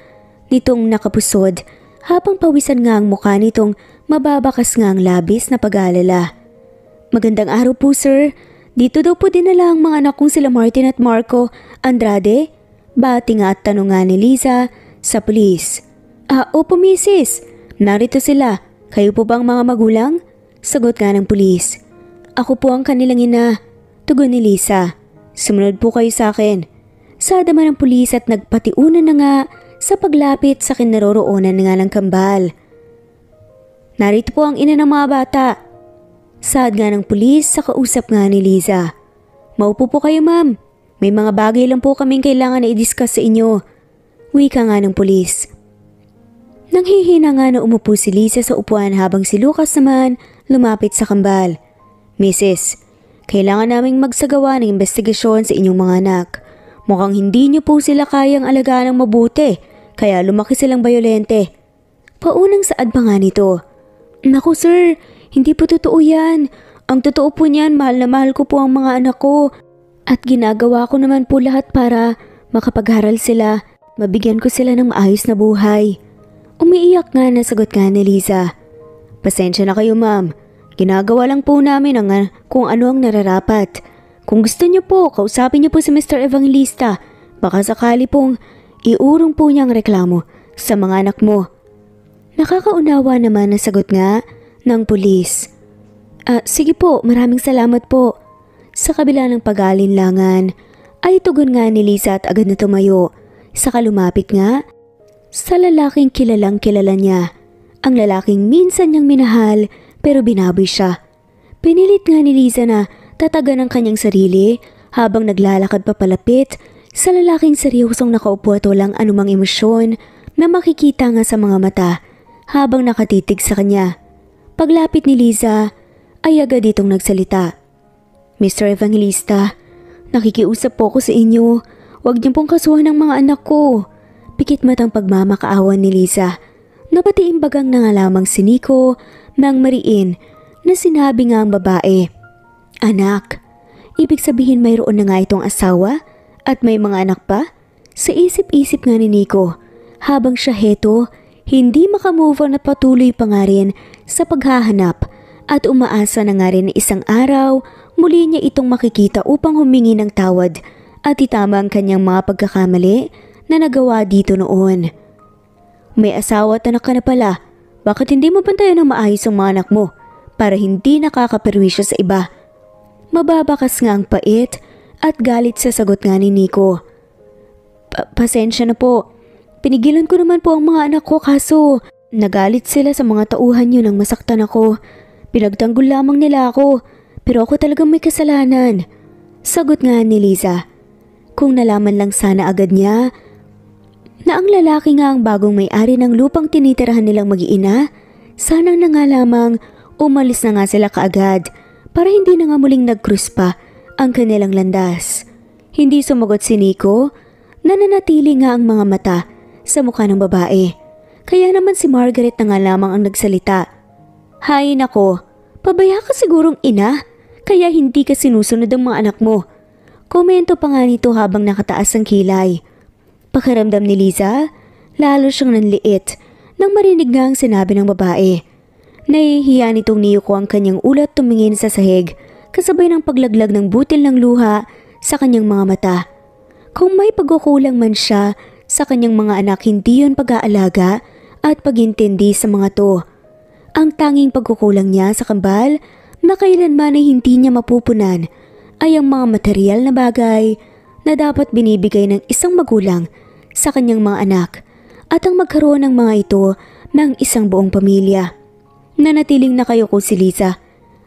S1: nitong nakapusod, habang pawisan nga ang mukha nitong mababakas nga ang labis na pag alala Magandang araw po sir. Dito daw po dinala ang mga anak kong sila Martin at Marco Andrade. Bati nga at tanungan ni Liza sa pulis. Ah, opo misis. Narito sila. Kayo po bang mga magulang? Sagot nga ng pulis. Ako po ang kanilang ina. Tugon ni Lisa. Sumunod po kayo sa akin. Sadama ng pulis at nagpatiuna na nga sa paglapit sa kinaroroonan nga ng kambal. Narito po ang ina ng mga bata. Saad nga ng pulis sa kausap nga ni Liza. Maupo po kayo ma'am. May mga bagay lang po kaming kailangan na i-discuss sa inyo. Wika nga ng pulis. Nanghihina nga na umupo si Liza sa upuan habang si Lucas naman lumapit sa kambal. Mrs., kailangan naming magsagawa ng investigasyon sa inyong mga anak. Mukhang hindi niyo po sila kayang alagaan ng mabuti, kaya lumaki silang bayolente. Paunang saad pa nga nito. Naku sir, hindi po totoo yan. Ang totoo po niyan, mahal na mahal ko po ang mga anak ko. At ginagawa ko naman po lahat para makapag-aral sila, mabigyan ko sila ng maayos na buhay. Umiiyak nga na sagot ka ni Lisa. Pasensya na kayo ma'am, ginagawa lang po namin ang, kung ano ang nararapat. Kung gusto niyo po, kausapin niyo po si Mr. Evangelista. Baka sakali pong iurong po niya ang reklamo sa mga anak mo. Nakakaunawa naman ang sagot nga ng pulis. Ah, sige po, maraming salamat po. Sa kabila ng pag-alinlangan, ay tugon nga ni Lisa at agad na tumayo. Saka lumapit nga sa lalaking kilalang kilala niya. Ang lalaking minsan niyang minahal pero binaboy siya. Pinilit nga ni Lisa na Tataga ng kanyang sarili habang naglalakad papalapit sa lalaking seryosong nakaupo at walang anumang emosyon na makikita nga sa mga mata habang nakatitig sa kanya. Paglapit ni Liza ay agad itong nagsalita. Mr. Evangelista, nakikiusap po ko sa inyo. Huwag niyo pong kasuhan ang mga anak ko. Pikit matang pagmamakaawan ni Liza. Napatiin bagang na nga lamang si Nico ng mariin na sinabi nga ang babae. Anak, ibig sabihin mayroon na nga itong asawa at may mga anak pa? Sa isip-isip nga ni Nico, habang siya heto, hindi makamove on at patuloy pa nga rin sa paghahanap at umaasa na nga rin isang araw muli niya itong makikita upang humingi ng tawad at itama ang kanyang mga pagkakamali na nagawa dito noon. May asawa at anak ka na pala, bakit hindi mo pantayan ng maayos ang mga anak mo para hindi nakakaperwisyo sa iba? Mababakas nga ang pait at galit sa sagot nga ni Nico. Pa pasensya na po. Pinigilan ko naman po ang mga anak ko kaso nagalit sila sa mga tauhan niyo nang masaktan ako. Pinagtanggol lamang nila ako pero ako talagang may kasalanan. Sagot nga ni Liza. Kung nalaman lang sana agad niya na ang lalaki nga ang bagong may-ari ng lupang tinitirahan nilang mag-iina, sanang na nga lamang umalis na nga sila kaagad para hindi na nga muling nag-cross pa ang kanilang landas. Hindi sumagot si Nico, nananatili nga ang mga mata sa mukha ng babae. Kaya naman si Margaret na nga lamang ang nagsalita. Hay nako, pabaya ka sigurong ina, kaya hindi ka sinusunod ang mga anak mo. Komento pa nga nito habang nakataas ang kilay. Pakiramdam ni Liza, lalo siyang nanliit nang marinig nga ang sinabi ng babae. Nahihiya nitong niyuko ang kanyang ulat tumingin sa sahig kasabay ng paglaglag ng butil ng luha sa kanyang mga mata. Kung may pagkukulang man siya sa kanyang mga anak hindi yon pag-aalaga at pagintindi sa mga to. Ang tanging pagkukulang niya sa kambal na kailanman ay hindi niya mapupunan ay ang mga material na bagay na dapat binibigay ng isang magulang sa kanyang mga anak at ang magkaroon ng mga ito ng isang buong pamilya. Nanatiling nakayoko si Lisa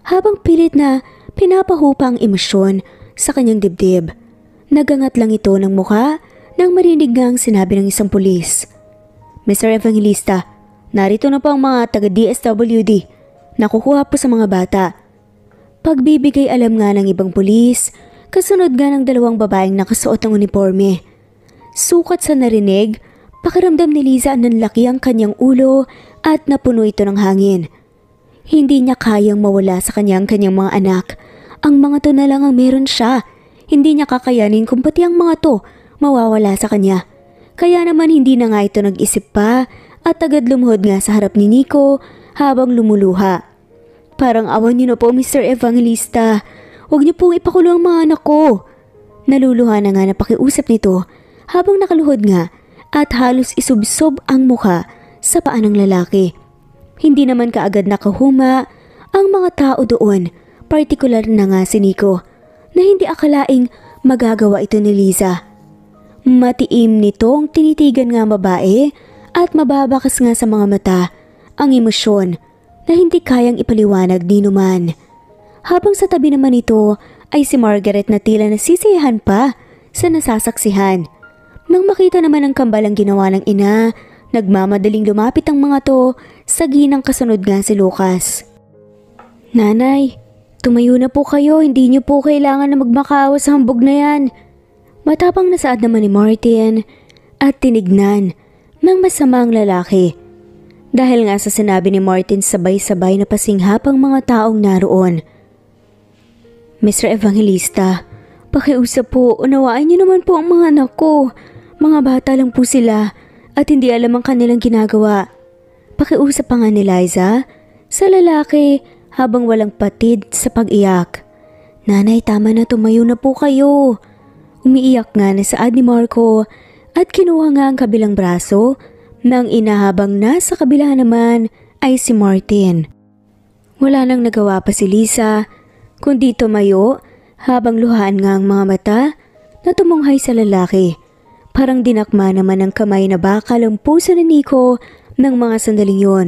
S1: habang pilit na pinapahupa ang emosyon sa kanyang dibdib. Nagangat lang ito ng mukha nang marinig nga ang sinabi ng isang pulis. Mr. Evangelista, narito na po ang mga taga-DSWD nakukuha po sa mga bata. Pagbibigay alam nga ng ibang pulis, kasunod nga ng dalawang babaeng nakasuot ng uniforme. Sukat sa narinig, Pakiramdam ni Liza laki ang kanyang ulo at napuno ito ng hangin. Hindi niya kayang mawala sa kanyang kanyang mga anak. Ang mga to na lang ang meron siya. Hindi niya kakayanin kung pati ang mga to mawawala sa kanya. Kaya naman hindi na nga ito nag-isip pa at agad lumuhod nga sa harap ni Nico habang lumuluha. Parang awan niyo na po Mr. Evangelista. Huwag niyo pong ipakulo ang mga anak ko. Naluluha na nga napakiusap nito habang nakaluhod nga at halos isubsob ang mukha sa paa ng lalaki. Hindi naman kaagad nakahuma ang mga tao doon, partikular na nga si Nico, na hindi akalaing magagawa ito ni Liza. Matiim nitong tinitigan nga babae at mababakas nga sa mga mata ang emosyon na hindi kayang ipaliwanag ni Numan. Habang sa tabi naman nito ay si Margaret na tila nasisiyahan pa sa nasasaksihan. Nang makita naman ang kambalang ginawa ng ina, nagmamadaling lumapit ang mga to, sa ginang kasunod nga si Lucas. Nanay, tumayo na po kayo, hindi niyo po kailangan na magmakawa sa hambog na yan. Matapang nasaad naman ni Martin at tinignan ng masama ang lalaki. Dahil nga sa sinabi ni Martin sabay-sabay na pasinghap ang mga taong naroon. Mr. Evangelista, pakiusap po, unawain niyo naman po ang mga anak ko. Mga bata lang po sila at hindi alam ang kanilang ginagawa. Pakiusap pa nga ni Liza sa lalaki habang walang patid sa pag-iyak. Nanay, tama na tumayo na po kayo. Umiiyak nga na saad ni Marco at kinuha nga ang kabilang braso nang inahabang habang nasa kabila naman ay si Martin. Wala nang nagawa pa si Lisa kundi tumayo habang luhaan nga ang mga mata na tumunghay sa lalaki Parang dinakma naman ng kamay na bakal ang puso ni Nico ng mga sandaling yon.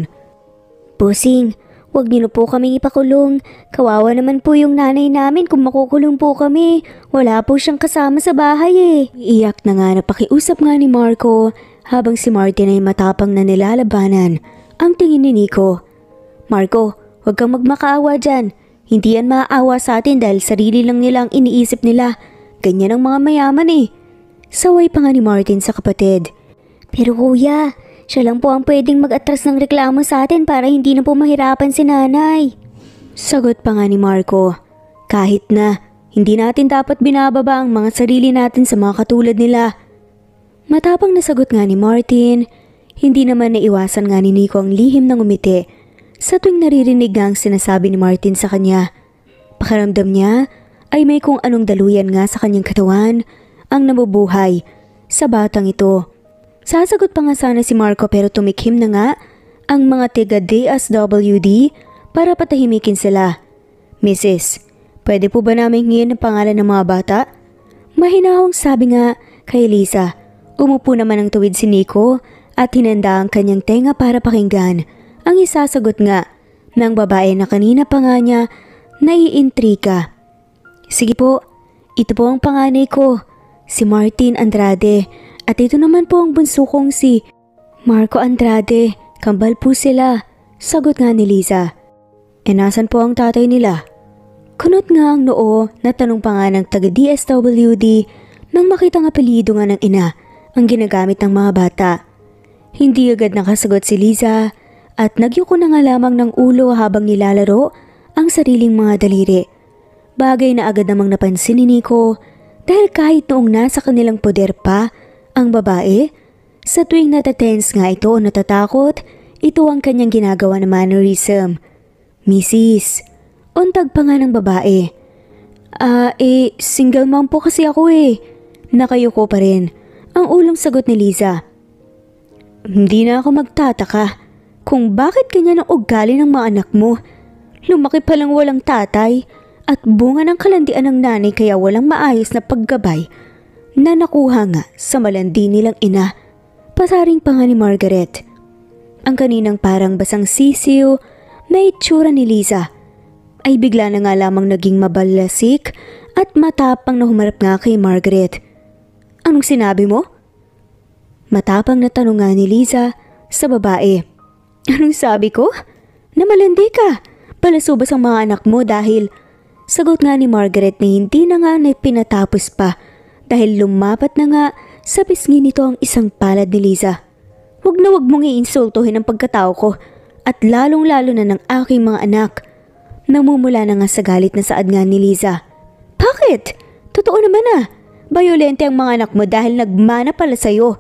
S1: Pusing, Huwag niyo po kaming ipakulong. Kawawa naman po yung nanay namin kung makukulong po kami. Wala po siyang kasama sa bahay eh. Iiyak na nga na pakiusap nga ni Marco habang si Martin ay matapang na nilalabanan ang tingin ni Nico. Marco, huwag kang magmakaawa dyan. Hindi yan maaawa sa atin dahil sarili lang nila ang iniisip nila. Ganyan ang mga mayaman eh. Saway pa nga ni Martin sa kapatid. Pero kuya, siya lang po ang pwedeng mag-atras ng reklamo sa atin para hindi na po mahirapan si nanay. Sagot pa nga ni Marco. Kahit na, hindi natin dapat binababa ang mga sarili natin sa mga katulad nila. Matapang nasagot nga ni Martin, hindi naman naiwasan nga ni Nico ang lihim ng umiti sa tuwing naririnig nga ang sinasabi ni Martin sa kanya. Pakaramdam niya ay may kung anong daluyan nga sa kanyang katawan ang nabubuhay sa batang ito. Sasagot pa nga sana si Marco pero tumikhim na nga ang mga tiga DSWD para patahimikin sila. Mrs. Pwede po ba namin hingin ang pangalan ng mga bata? Mahinahong sabi nga kay Lisa. Umupo naman ang tuwid si Nico at hinanda ang kanyang tenga para pakinggan ang isasagot nga ng babae na kanina pa nga niya naiintrika. Sige po, ito po ang panganay ko si Martin Andrade at ito naman po ang bunso kong si Marco Andrade. Kambal po sila, sagot nga ni Liza. E nasan po ang tatay nila? Kunot nga ang noo na tanong pa nga ng taga DSWD nang makita ang apelido nga ng ina ang ginagamit ng mga bata. Hindi agad nakasagot si Liza at nagyuko na nga lamang ng ulo habang nilalaro ang sariling mga daliri. Bagay na agad namang napansin ni Nico dahil kahit noong nasa kanilang poder pa ang babae, sa tuwing natatense nga ito o natatakot, ito ang kanyang ginagawa na mannerism. Mrs. Untag pa nga ng babae. Ah, uh, eh, single mom po kasi ako eh. Nakayuko pa rin. Ang ulong sagot ni Liza. Hindi na ako magtataka kung bakit kanya nang ugali ng mga anak mo. Lumaki palang walang tatay at bunga ng kalandian ng nanay kaya walang maayos na paggabay na nakuha nga sa malandi nilang ina. Pasaring pa ni Margaret. Ang kaninang parang basang sisiw na itsura ni Lisa ay bigla na nga lamang naging mabalasik at matapang na humarap nga kay Margaret. Anong sinabi mo? Matapang na tanong nga ni Lisa sa babae. Anong sabi ko? Na malandi ka. Palasubas ang mga anak mo dahil Sagot nga ni Margaret na hindi na nga na pa dahil lumapat na nga sa pisngi nito ang isang palad ni Liza. Huwag na huwag mong iinsultuhin ang pagkatao ko at lalong-lalo na ng aking mga anak. Namumula na nga sa galit na saad nga ni Liza. Bakit? Totoo naman ah. Bayolente ang mga anak mo dahil nagmana pala sa'yo.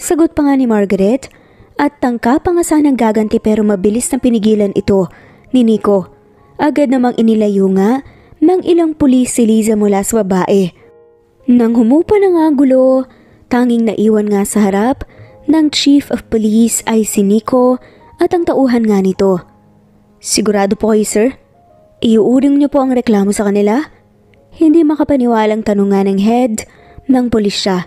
S1: Sagot pa nga ni Margaret at tangka pa nga sanang gaganti pero mabilis na pinigilan ito ni Nico. Agad namang inilayo nga ng ilang pulis si Liza mula sa babae. Nang humupa na nga gulo, tanging naiwan nga sa harap ng chief of police ay si Nico at ang tauhan nga nito. Sigurado po kayo sir? Iuuring niyo po ang reklamo sa kanila? Hindi makapaniwalang tanungan ng head ng pulisya.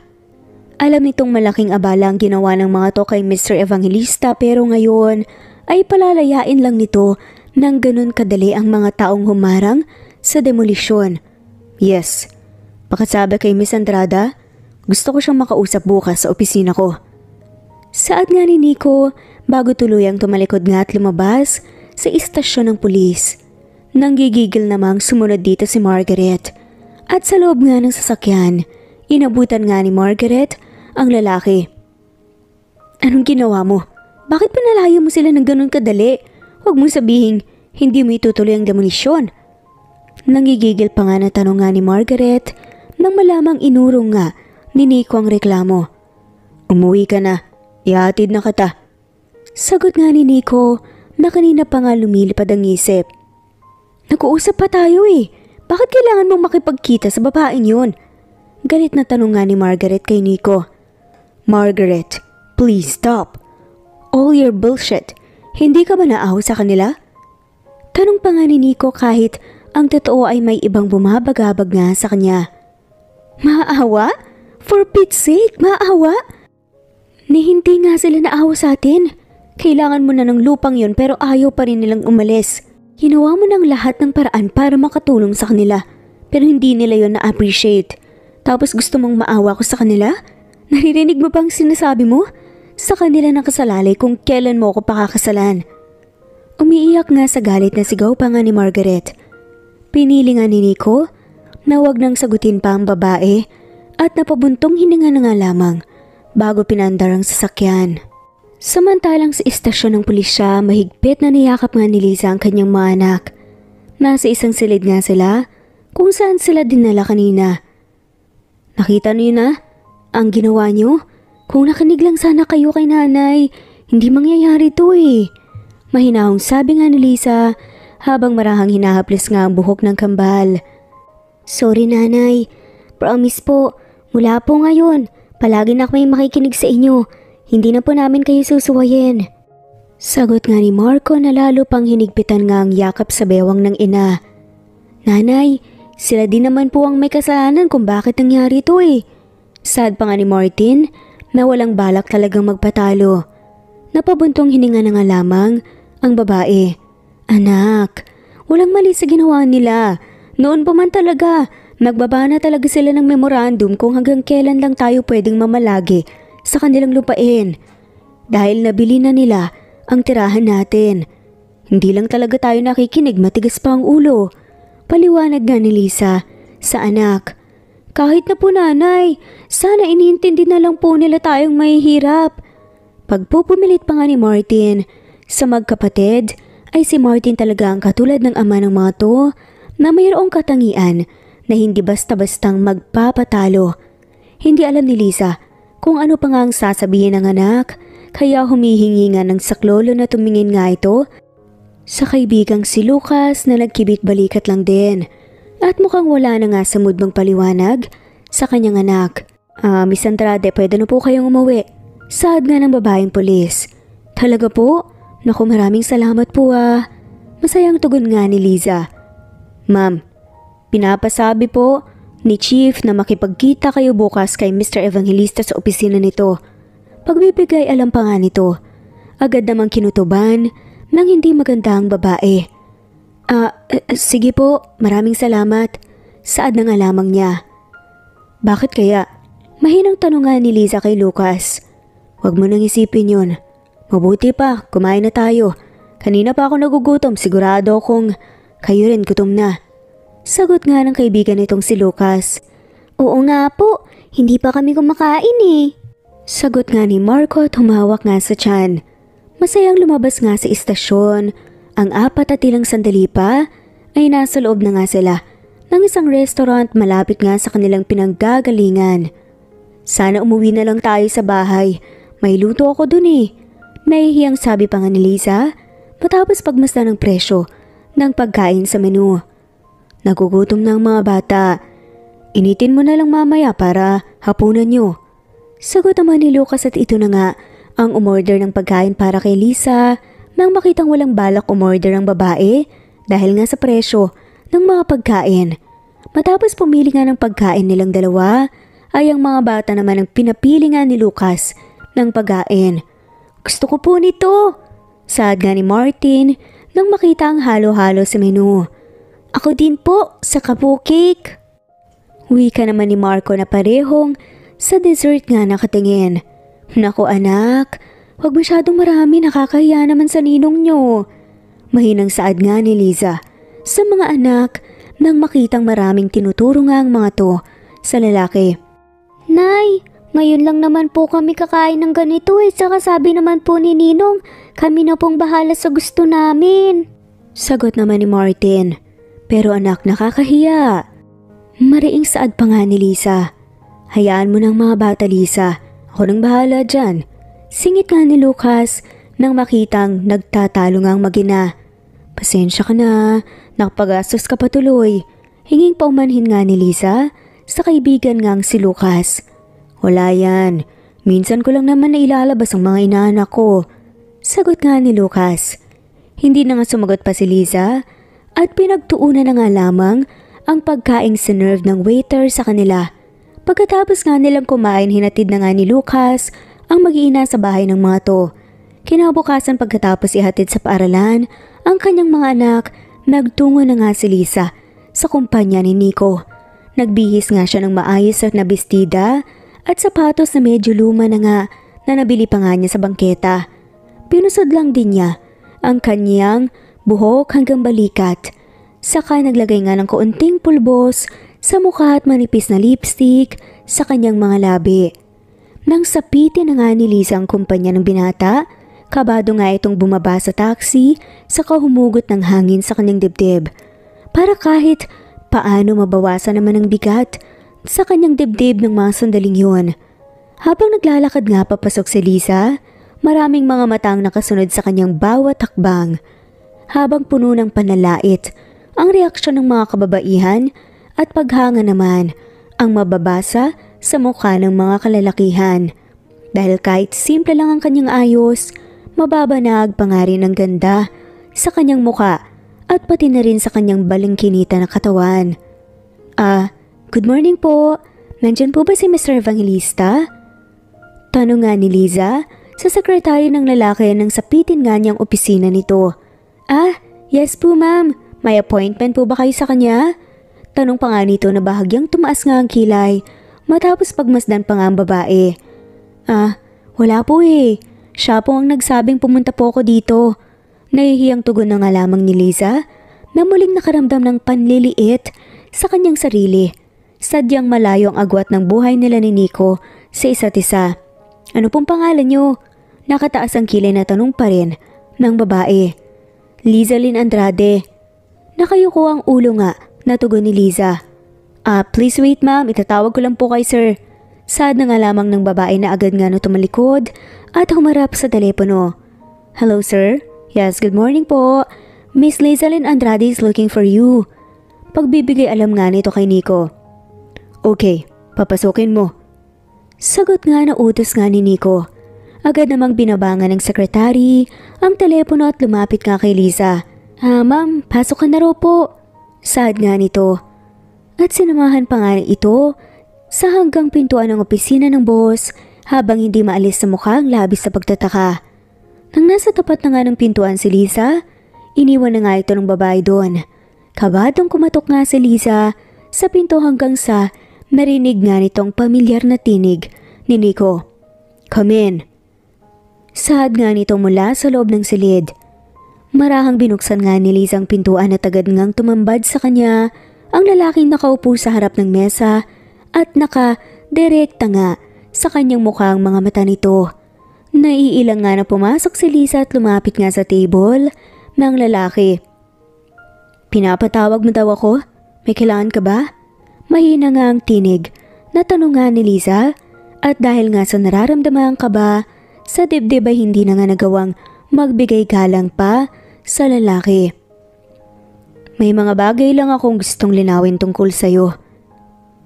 S1: Alam nitong malaking abala ang ginawa ng mga to kay Mr. Evangelista pero ngayon ay palalayain lang nito nang ganun kadali ang mga taong humarang sa demolisyon. Yes. Pakasabi kay Miss Andrada, gusto ko siyang makausap bukas sa opisina ko. Saad nga ni Nico bago tuluyang tumalikod nga at lumabas sa istasyon ng pulis. Nanggigigil namang sumunod dito si Margaret. At sa loob nga ng sasakyan, inabutan nga ni Margaret ang lalaki. Anong ginawa mo? Bakit pinalayo mo sila ng ganun kadali? Huwag mong sabihin, hindi mo itutuloy ang demolisyon. Nangigigil pa nga na tanong nga ni Margaret nang malamang inurong nga ni Nico ang reklamo. Umuwi ka na, ihatid na kata. Sagot nga ni Nico na kanina pa nga lumilipad ang isip. Nag-uusap pa tayo eh, bakit kailangan mong makipagkita sa babaeng yun? Galit na tanong nga ni Margaret kay Nico. Margaret, please stop. All your bullshit, hindi ka ba naaho sa kanila? Tanong pa nga ni Nico kahit ang totoo ay may ibang bumabagabag nga sa kanya. Maawa? For Pete's sake, maawa? Ni nga sila naawa sa atin. Kailangan mo na ng lupang yon pero ayaw pa rin nilang umalis. Ginawa mo ng lahat ng paraan para makatulong sa kanila. Pero hindi nila yon na-appreciate. Tapos gusto mong maawa ko sa kanila? Naririnig mo bang sinasabi mo? Sa kanila nakasalalay kung kailan mo ako pakakasalan. Umiiyak nga sa galit na sigaw pa nga ni Margaret. Pinili nga ni Nico na wag nang sagutin pa ang babae at napabuntong hininga na nga lamang bago pinandar ang sasakyan. Samantalang sa istasyon ng pulisya, mahigpit na niyakap nga ni Lisa ang kanyang mga anak. Nasa isang silid nga sila kung saan sila dinala kanina. Nakita niyo na ang ginawa niyo? Kung nakinig lang sana kayo kay nanay, hindi mangyayari to eh. Mahinahong sabi nga ni Lisa habang marahang hinahaplos nga ang buhok ng kambal. Sorry nanay, promise po, mula po ngayon, palagi na kami makikinig sa inyo, hindi na po namin kayo susuwayin. Sagot nga ni Marco na lalo pang hinigpitan nga ang yakap sa bewang ng ina. Nanay, sila din naman po ang may kasalanan kung bakit nangyari ito eh. Sad pa nga ni Martin na walang balak talagang magpatalo. Napabuntong hininga na nga lamang ang babae. Anak, walang mali sa ginawa nila. Noon pa man talaga, nagbaba na talaga sila ng memorandum kung hanggang kailan lang tayo pwedeng mamalagi sa kanilang lupain. Dahil nabili na nila ang tirahan natin. Hindi lang talaga tayo nakikinig matigas pa ang ulo. Paliwanag nga ni Lisa sa anak. Kahit na po nanay, sana iniintindi na lang po nila tayong mahihirap. Pagpupumilit pa nga ni Martin sa magkapatid, ay si Martin talaga ang katulad ng ama ng mga to na mayroong katangian na hindi basta-bastang magpapatalo. Hindi alam ni Lisa kung ano pa nga ang sasabihin ng anak kaya humihingi nga ng saklolo na tumingin nga ito sa kaibigang si Lucas na nagkibit-balikat lang din at mukhang wala na nga sa mood bang paliwanag sa kanyang anak. Ah, uh, Miss Andrade, pwede na po kayong umuwi. Sad nga ng babaeng polis. Talaga po? Naku maraming salamat po ah. Masayang tugon nga ni Liza. Ma'am, pinapasabi po ni Chief na makipagkita kayo bukas kay Mr. Evangelista sa opisina nito. Pagbibigay alam pa nga nito. Agad namang kinutuban ng hindi maganda ang babae. Ah, uh, sige po, maraming salamat. Saad na nga lamang niya. Bakit kaya? Mahinang tanong nga ni Liza kay Lucas. Huwag mo nang isipin yun. Mabuti pa, kumain na tayo. Kanina pa ako nagugutom, sigurado akong kayo rin gutom na. Sagot nga ng kaibigan nitong si Lucas. Oo nga po, hindi pa kami kumakain eh. Sagot nga ni Marco at humawak nga sa tiyan. Masayang lumabas nga sa istasyon. Ang apat at ilang sandali pa ay nasa loob na nga sila ng isang restaurant malapit nga sa kanilang pinanggagalingan. Sana umuwi na lang tayo sa bahay. May luto ako dun eh. Nahihiyang sabi pa nga ni Lisa matapos pagmasta ng presyo ng pagkain sa menu. Nagugutom na ang mga bata. Initin mo na lang mamaya para hapunan nyo. Sagot naman ni Lucas at ito na nga ang umorder ng pagkain para kay Lisa nang makitang walang balak umorder ang babae dahil nga sa presyo ng mga pagkain. Matapos pumili nga ng pagkain nilang dalawa ay ang mga bata naman ang pinapili nga ni Lucas ng pagkain. Gusto ko po nito. Saad nga ni Martin nang makita ang halo-halo sa menu. Ako din po sa kapo cake. Wika naman ni Marco na parehong sa dessert nga nakatingin. Nako anak, huwag masyadong marami nakakahiya naman sa ninong nyo. Mahinang saad nga ni Liza sa mga anak nang makitang maraming tinuturo nga ang mga to sa lalaki. Nay, ngayon lang naman po kami kakain ng ganito eh, saka sabi naman po ni Ninong, kami na pong bahala sa gusto namin. Sagot naman ni Martin, pero anak nakakahiya. Mariing saad pa nga ni Lisa. Hayaan mo ng mga bata Lisa, ako nang bahala dyan. Singit nga ni Lucas nang makitang nagtatalo ngang magina. Pasensya ka na, nakapagastos ka patuloy. Hinging paumanhin nga ni Lisa sa kaibigan ngang si Lucas. Wala yan. Minsan ko lang naman na ilalabas ang mga inaanak ko. Sagot nga ni Lucas. Hindi na nga sumagot pa si Liza at pinagtuunan na nga lamang ang pagkaing sinerve ng waiter sa kanila. Pagkatapos nga nilang kumain hinatid na nga ni Lucas ang mag-iina sa bahay ng mga to. Kinabukasan pagkatapos ihatid sa paaralan, ang kanyang mga anak nagtungo na nga si Lisa sa kumpanya ni Nico. Nagbihis nga siya ng maayos at nabistida at sapatos na medyo luma na nga na nabili pa nga niya sa bangketa. Pinusod lang din niya ang kanyang buhok hanggang balikat. Saka naglagay nga ng kaunting pulbos sa mukha at manipis na lipstick sa kanyang mga labi. Nang sapitin na nga ni Lisa ang kumpanya ng binata, kabado nga itong bumaba sa taxi sa kahumugot ng hangin sa kanyang dibdib para kahit paano mabawasan naman ang bigat sa kanyang dibdib ng mga sandaling yun. Habang naglalakad nga papasok si Lisa, maraming mga matang nakasunod sa kanyang bawat takbang. Habang puno ng panalait, ang reaksyon ng mga kababaihan at paghanga naman ang mababasa sa mukha ng mga kalalakihan. Dahil kahit simple lang ang kanyang ayos, mababanag pa nga rin ang ganda sa kanyang mukha at pati na rin sa kanyang balangkinita na katawan. Ah, Good morning po. Nandyan po ba si Mr. Evangelista? Tanong nga ni Liza sa sekretaryo ng lalaki nang sapitin nga niyang opisina nito. Ah, yes po ma'am. May appointment po ba kayo sa kanya? Tanong pa nga nito na bahagyang tumaas nga ang kilay matapos pagmasdan pa nga ang babae. Ah, wala po eh. Siya po ang nagsabing pumunta po ako dito. Nahihiyang tugon na nga lamang ni Liza na muling nakaramdam ng panliliit sa kanyang sarili Sadyang malayo ang agwat ng buhay nila ni Nico sa isa't isa. Ano pong pangalan nyo? Nakataas ang kilay na tanong pa rin ng babae. Lizalyn Andrade. Nakayuko ang ulo nga natugon ni Liza. Ah, please wait ma'am, itatawag ko lang po kay sir. Sad na nga lamang ng babae na agad nga na tumalikod at humarap sa telepono. Hello sir? Yes, good morning po. Miss Lizalyn Andrade is looking for you. Pagbibigay alam nga nito kay Nico. Okay, papasokin mo. Sagot nga na utos nga ni Nico. Agad namang binabangan ng sekretary ang telepono at lumapit nga kay Lisa. Ah, ma'am, pasok ka na ro po. Sad nga nito. At sinamahan pa nga ito sa hanggang pintuan ng opisina ng boss habang hindi maalis sa mukha ang labis sa pagtataka. Nang nasa tapat na nga ng pintuan si Lisa, iniwan na nga ito ng babae doon. Kabadong kumatok nga si Lisa sa pinto hanggang sa Narinig nga nitong pamilyar na tinig ni Nico. Come in. Sahad nga nito mula sa loob ng silid. Marahang binuksan nga ni Liz ang pintuan at agad ngang tumambad sa kanya ang lalaking nakaupo sa harap ng mesa at naka-direkta nga sa kanyang mukha ang mga mata nito. Naiilang nga na pumasok si Lisa at lumapit nga sa table ng lalaki. Pinapatawag mo daw ako? May kailangan ka ba? Mahina nga ang tinig Natanong nga ni Liza at dahil nga sa nararamdaman kaba, sa dibdib ay hindi na nga nagawang magbigay galang pa sa lalaki. May mga bagay lang akong gustong linawin tungkol sa'yo.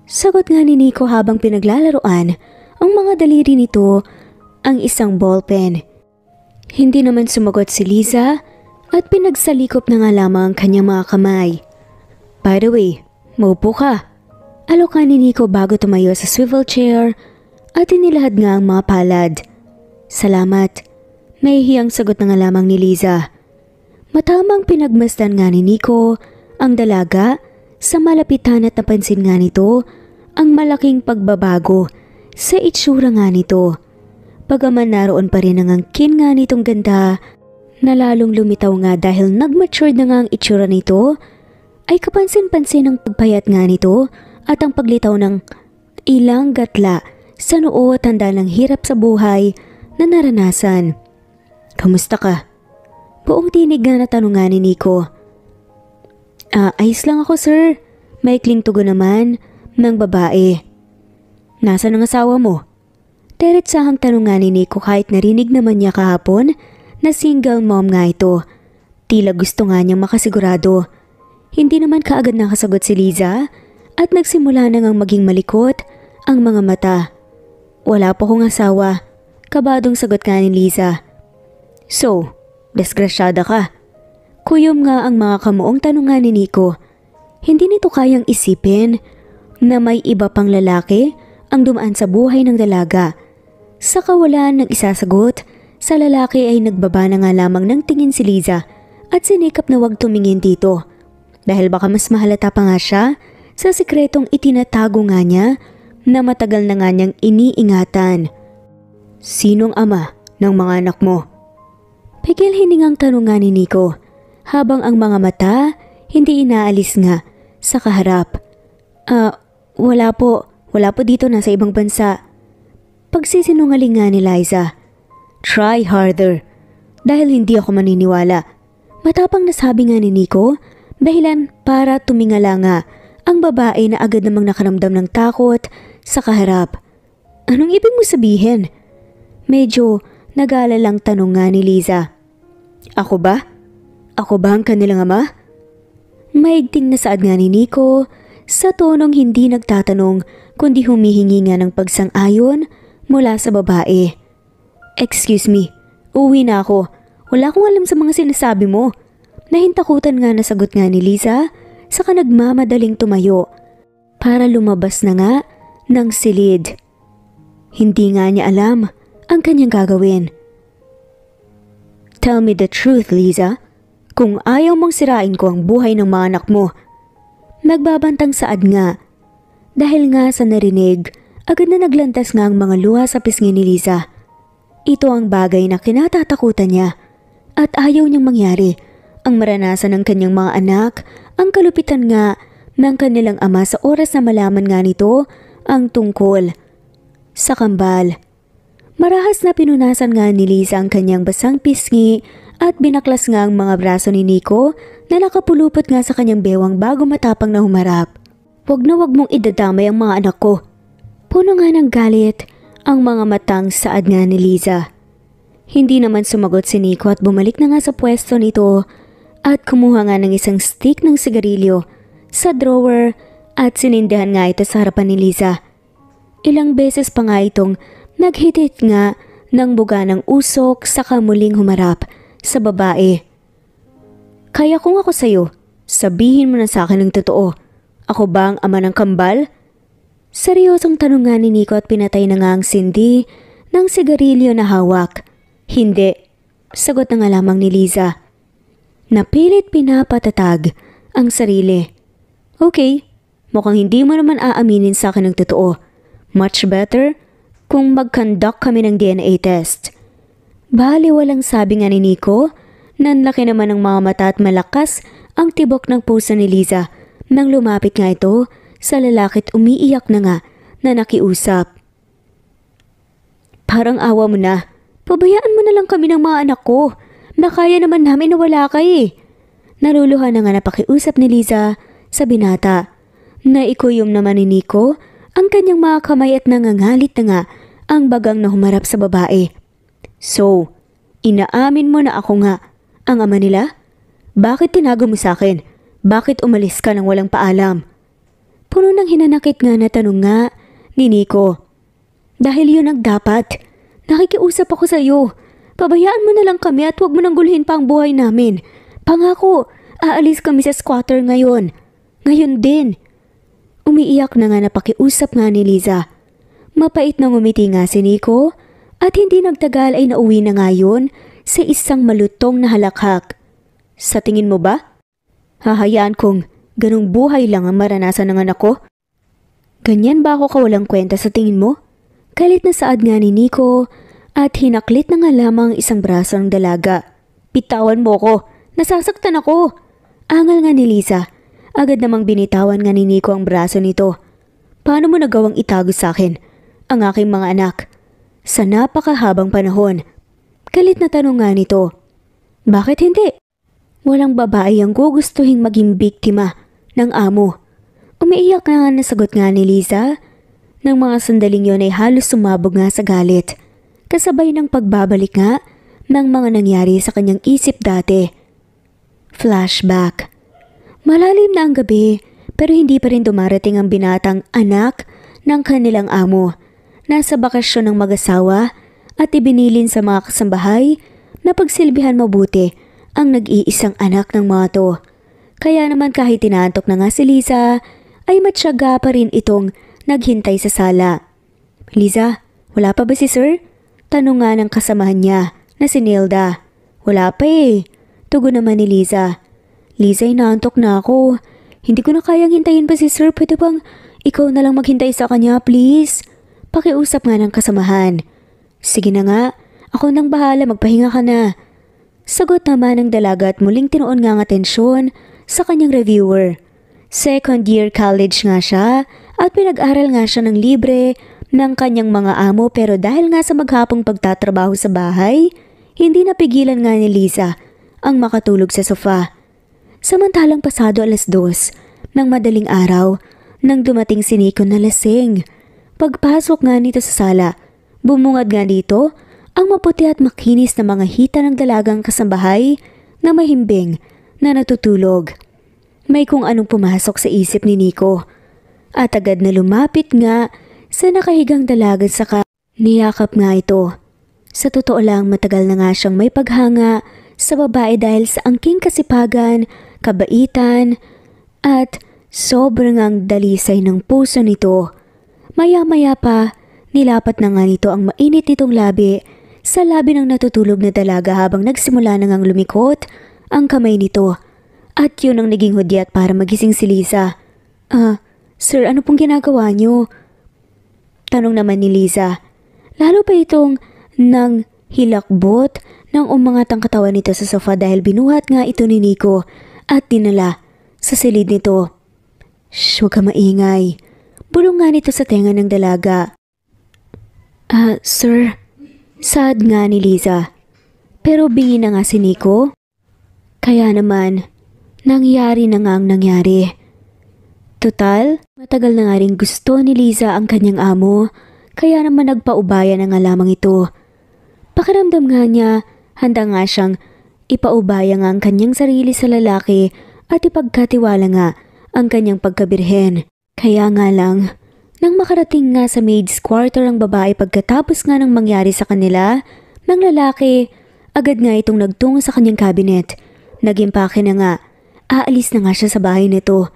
S1: Sagot nga ni Nico habang pinaglalaroan ang mga daliri nito ang isang ballpen. Hindi naman sumagot si Liza at pinagsalikop na nga lamang ang kanyang mga kamay. By the way, maupo ka. Alokan ni Nico bago tumayo sa swivel chair at inilahad nga ang mga palad. Salamat. May hiyang sagot na nga lamang ni Liza. Matamang pinagmasdan nga ni Nico ang dalaga sa malapitan at napansin nga nito ang malaking pagbabago sa itsura nga nito. Pagaman naroon pa rin ang angkin nga nitong ganda na lalong lumitaw nga dahil nagmature na nga ang itsura nito ay kapansin-pansin ang pagpayat nga nito at ang paglitaw ng ilang gatla sa noo at handa ng hirap sa buhay na naranasan. Kamusta ka? Buong tinig na natanungan ni Nico. Ah, ayos lang ako sir. Maikling tugon naman ng babae. Nasaan ang asawa mo? Diretsahang tanungan ni Nico kahit narinig naman niya kahapon na single mom nga ito. Tila gusto nga niyang makasigurado. Hindi naman kaagad nakasagot si Liza at nagsimula na ngang maging malikot ang mga mata. Wala po akong asawa, kabadong sagot nga ni Liza. So, desgrasyada ka. Kuyom nga ang mga kamuong tanungan ni Nico. Hindi nito kayang isipin na may iba pang lalaki ang dumaan sa buhay ng dalaga. Sa kawalan ng isasagot, sa lalaki ay nagbaba na nga lamang ng tingin si Liza at sinikap na wag tumingin dito. Dahil baka mas mahalata pa nga siya sa sikretong itinatago nga niya na matagal na nga niyang iniingatan. Sinong ama ng mga anak mo? Pigil hiningang tanong ni Nico habang ang mga mata hindi inaalis nga sa kaharap. Ah, uh, wala po. Wala po dito, na sa ibang bansa. Pagsisinungaling nga ni Liza. Try harder. Dahil hindi ako maniniwala. Matapang nasabi nga ni Nico, dahilan para tumingala nga ang babae na agad namang nakaramdam ng takot sa kaharap. Anong ibig mo sabihin? Medyo nag-alalang tanong nga ni Liza. Ako ba? Ako ba ang kanilang ama? Maigting na saad nga ni Nico sa tonong hindi nagtatanong kundi humihingi nga ng pagsang-ayon mula sa babae. Excuse me, uwi na ako. Wala akong alam sa mga sinasabi mo. Nahintakutan nga na sagot nga ni Liza saka nagmamadaling tumayo para lumabas na nga ng silid. Hindi nga niya alam ang kanyang gagawin. Tell me the truth, Liza. Kung ayaw mong sirain ko ang buhay ng mga anak mo, nagbabantang saad nga. Dahil nga sa narinig, agad na naglantas nga ang mga luha sa pisngi ni Liza. Ito ang bagay na kinatatakutan niya at ayaw niyang mangyari ang maranasan ng kanyang mga anak ang kalupitan nga ng kanilang ama sa oras na malaman nga nito ang tungkol sa kambal. Marahas na pinunasan nga ni Lisa ang kanyang basang pisngi at binaklas nga ang mga braso ni Nico na nakapulupot nga sa kanyang bewang bago matapang na humarap. Huwag na huwag mong idadamay ang mga anak ko. Puno nga ng galit ang mga matang saad nga ni Lisa. Hindi naman sumagot si Nico at bumalik na nga sa pwesto nito at kumuha nga ng isang stick ng sigarilyo sa drawer at sinindihan nga ito sa harapan ni Liza. Ilang beses pa nga itong naghitit nga ng buga ng usok sa kamuling humarap sa babae. Kaya kung ako sa'yo, sabihin mo na sa akin ang totoo. Ako ba ang ama ng kambal? Seryosong tanong nga ni Nico at pinatay na nga ang sindi ng sigarilyo na hawak. Hindi. Sagot na nga lamang ni Liza. Napilit pinapatatag ang sarili. Okay, mukhang hindi mo naman aaminin sa akin ng totoo. Much better kung mag-conduct kami ng DNA test. Bali walang sabi nga ni Nico, nanlaki naman ng mga mata at malakas ang tibok ng puso ni Liza nang lumapit nga ito sa lalakit umiiyak na nga na nakiusap. Parang awa mo na, pabayaan mo na lang kami ng mga anak ko. Nakaya naman namin na wala ka eh. Naluluha na nga napakiusap ni Liza sa binata. Naikuyom naman ni Nico ang kanyang mga kamay at nangangalit na nga ang bagang na humarap sa babae. So, inaamin mo na ako nga, ang ama nila? Bakit tinago mo sa akin? Bakit umalis ka nang walang paalam? Puno ng hinanakit nga na tanong nga ni Nico. Dahil yun ang dapat. Nakikiusap ako sa iyo. Pabayaan mo na lang kami at huwag mo nang guluhin pa ang buhay namin. Pangako, aalis kami sa squatter ngayon. Ngayon din. Umiiyak na nga napakiusap nga ni Liza. Mapait na ngumiti nga si Nico at hindi nagtagal ay nauwi na nga ngayon sa isang malutong na halakhak. Sa tingin mo ba? Hahayaan kong ganong buhay lang ang maranasan ng anak ko? Ganyan ba ako kawalang kwenta sa tingin mo? Kalit na saad nga ni Nico at hinaklit na nga lamang isang braso ng dalaga. Pitawan mo ko! Nasasaktan ako! Angal nga ni Lisa. Agad namang binitawan nga ni Nico ang braso nito. Paano mo nagawang itago sa akin? Ang aking mga anak. Sa napakahabang panahon. Kalit na tanong nga nito. Bakit hindi? Walang babae ang gugustuhin maging biktima ng amo. Umiiyak na nga nasagot nga ni Lisa. Nang mga sandaling yon ay halos sumabog nga sa galit kasabay ng pagbabalik nga ng mga nangyari sa kanyang isip dati. Flashback. Malalim na ang gabi pero hindi pa rin dumarating ang binatang anak ng kanilang amo. Nasa bakasyon ng mag-asawa at ibinilin sa mga kasambahay na pagsilbihan mabuti ang nag-iisang anak ng mga to. Kaya naman kahit tinantok na nga si Lisa, ay matyaga pa rin itong naghintay sa sala. Lisa, wala pa ba si Sir? Tanong nga ng kasamahan niya na si Nilda. Wala pa eh. Tugon naman ni Liza. Liza, inaantok na ako. Hindi ko na kayang hintayin pa si Sir. Pwede bang ikaw na lang maghintay sa kanya, please? Pakiusap nga ng kasamahan. Sige na nga. Ako nang bahala, magpahinga ka na. Sagot naman ng dalaga at muling tinuon nga ang atensyon sa kanyang reviewer. Second year college nga siya at pinag-aral nga siya ng libre ng kanyang mga amo pero dahil nga sa maghapong pagtatrabaho sa bahay, hindi napigilan nga ni Lisa ang makatulog sa sofa. Samantalang pasado alas dos ng madaling araw nang dumating si Nico na lasing. Pagpasok nga nito sa sala, bumungad nga dito ang maputi at makinis na mga hita ng dalagang kasambahay na mahimbing na natutulog. May kung anong pumasok sa isip ni Nico. At agad na lumapit nga sa nakahigang dalagan sa ka. Niyakap nga ito. Sa totoo lang matagal na nga siyang may paghanga sa babae dahil sa angking kasipagan, kabaitan, at sobrang ang dalisay ng puso nito. Maya-maya pa, nilapat na nga nito ang mainit nitong labi sa labi ng natutulog na dalaga habang nagsimula na ngang lumikot ang kamay nito. At yun ang naging hudyat para magising si Lisa. Ah, sir ano pong ginagawa niyo? Tanong naman ni Liza. Lalo pa itong nang hilakbot nang umangat ang katawan nito sa sofa dahil binuhat nga ito ni Nico at dinala sa silid nito. Shh, ka maingay. Bulong nga nito sa tenga ng dalaga. Ah, uh, sir. Sad nga ni Liza. Pero bingi na nga si Nico. Kaya naman, nangyari na nga ang nangyari. Total, matagal na nga rin gusto ni Liza ang kanyang amo, kaya naman nagpaubaya na nga lamang ito. Pakiramdam nga niya, handa nga siyang ipaubaya nga ang kanyang sarili sa lalaki at ipagkatiwala nga ang kanyang pagkabirhen. Kaya nga lang, nang makarating nga sa maid's quarter ang babae pagkatapos nga ng mangyari sa kanila, ng lalaki, agad nga itong nagtungo sa kanyang kabinet. pake na nga, aalis na nga siya sa bahay nito.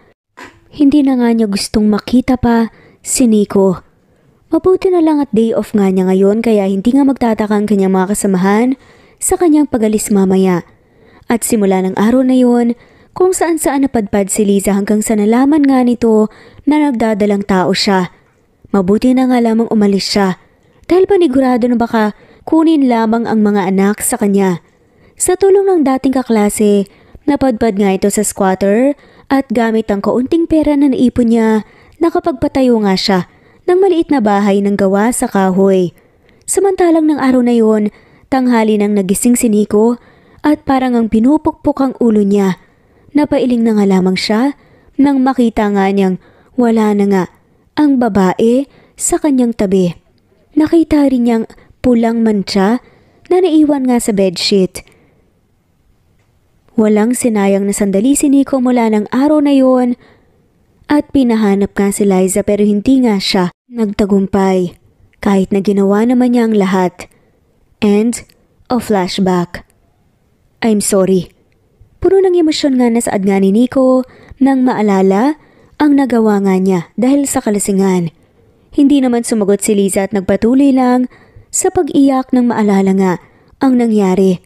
S1: Hindi na nga niya gustong makita pa si Nico. Mabuti na lang at day off nga niya ngayon kaya hindi nga magtataka ang kanyang mga kasamahan sa kanyang pagalis mamaya. At simula ng araw na yon, kung saan saan napadpad si Liza hanggang sa nalaman nga nito na nagdadalang tao siya. Mabuti na nga lamang umalis siya dahil panigurado na baka kunin lamang ang mga anak sa kanya. Sa tulong ng dating kaklase, napadpad nga ito sa squatter at gamit ang kaunting pera na naipon niya, nakapagpatayo nga siya ng maliit na bahay ng gawa sa kahoy. Samantalang ng araw na yon, tanghali nang nagising si Nico at parang ang pinupukpok ang ulo niya. Napailing na nga lamang siya nang makita nga niyang wala na nga ang babae sa kanyang tabi. Nakita rin niyang pulang mantsa na naiwan nga sa bedsheet. Walang sinayang na sandali si Nico mula ng araw na yon at pinahanap nga si Liza pero hindi nga siya nagtagumpay kahit na ginawa naman niya ang lahat. End of flashback. I'm sorry. Puno ng emosyon nga na saad nga ni Nico nang maalala ang nagawa nga niya dahil sa kalasingan. Hindi naman sumagot si Liza at nagpatuloy lang sa pag-iyak nang maalala nga ang nangyari.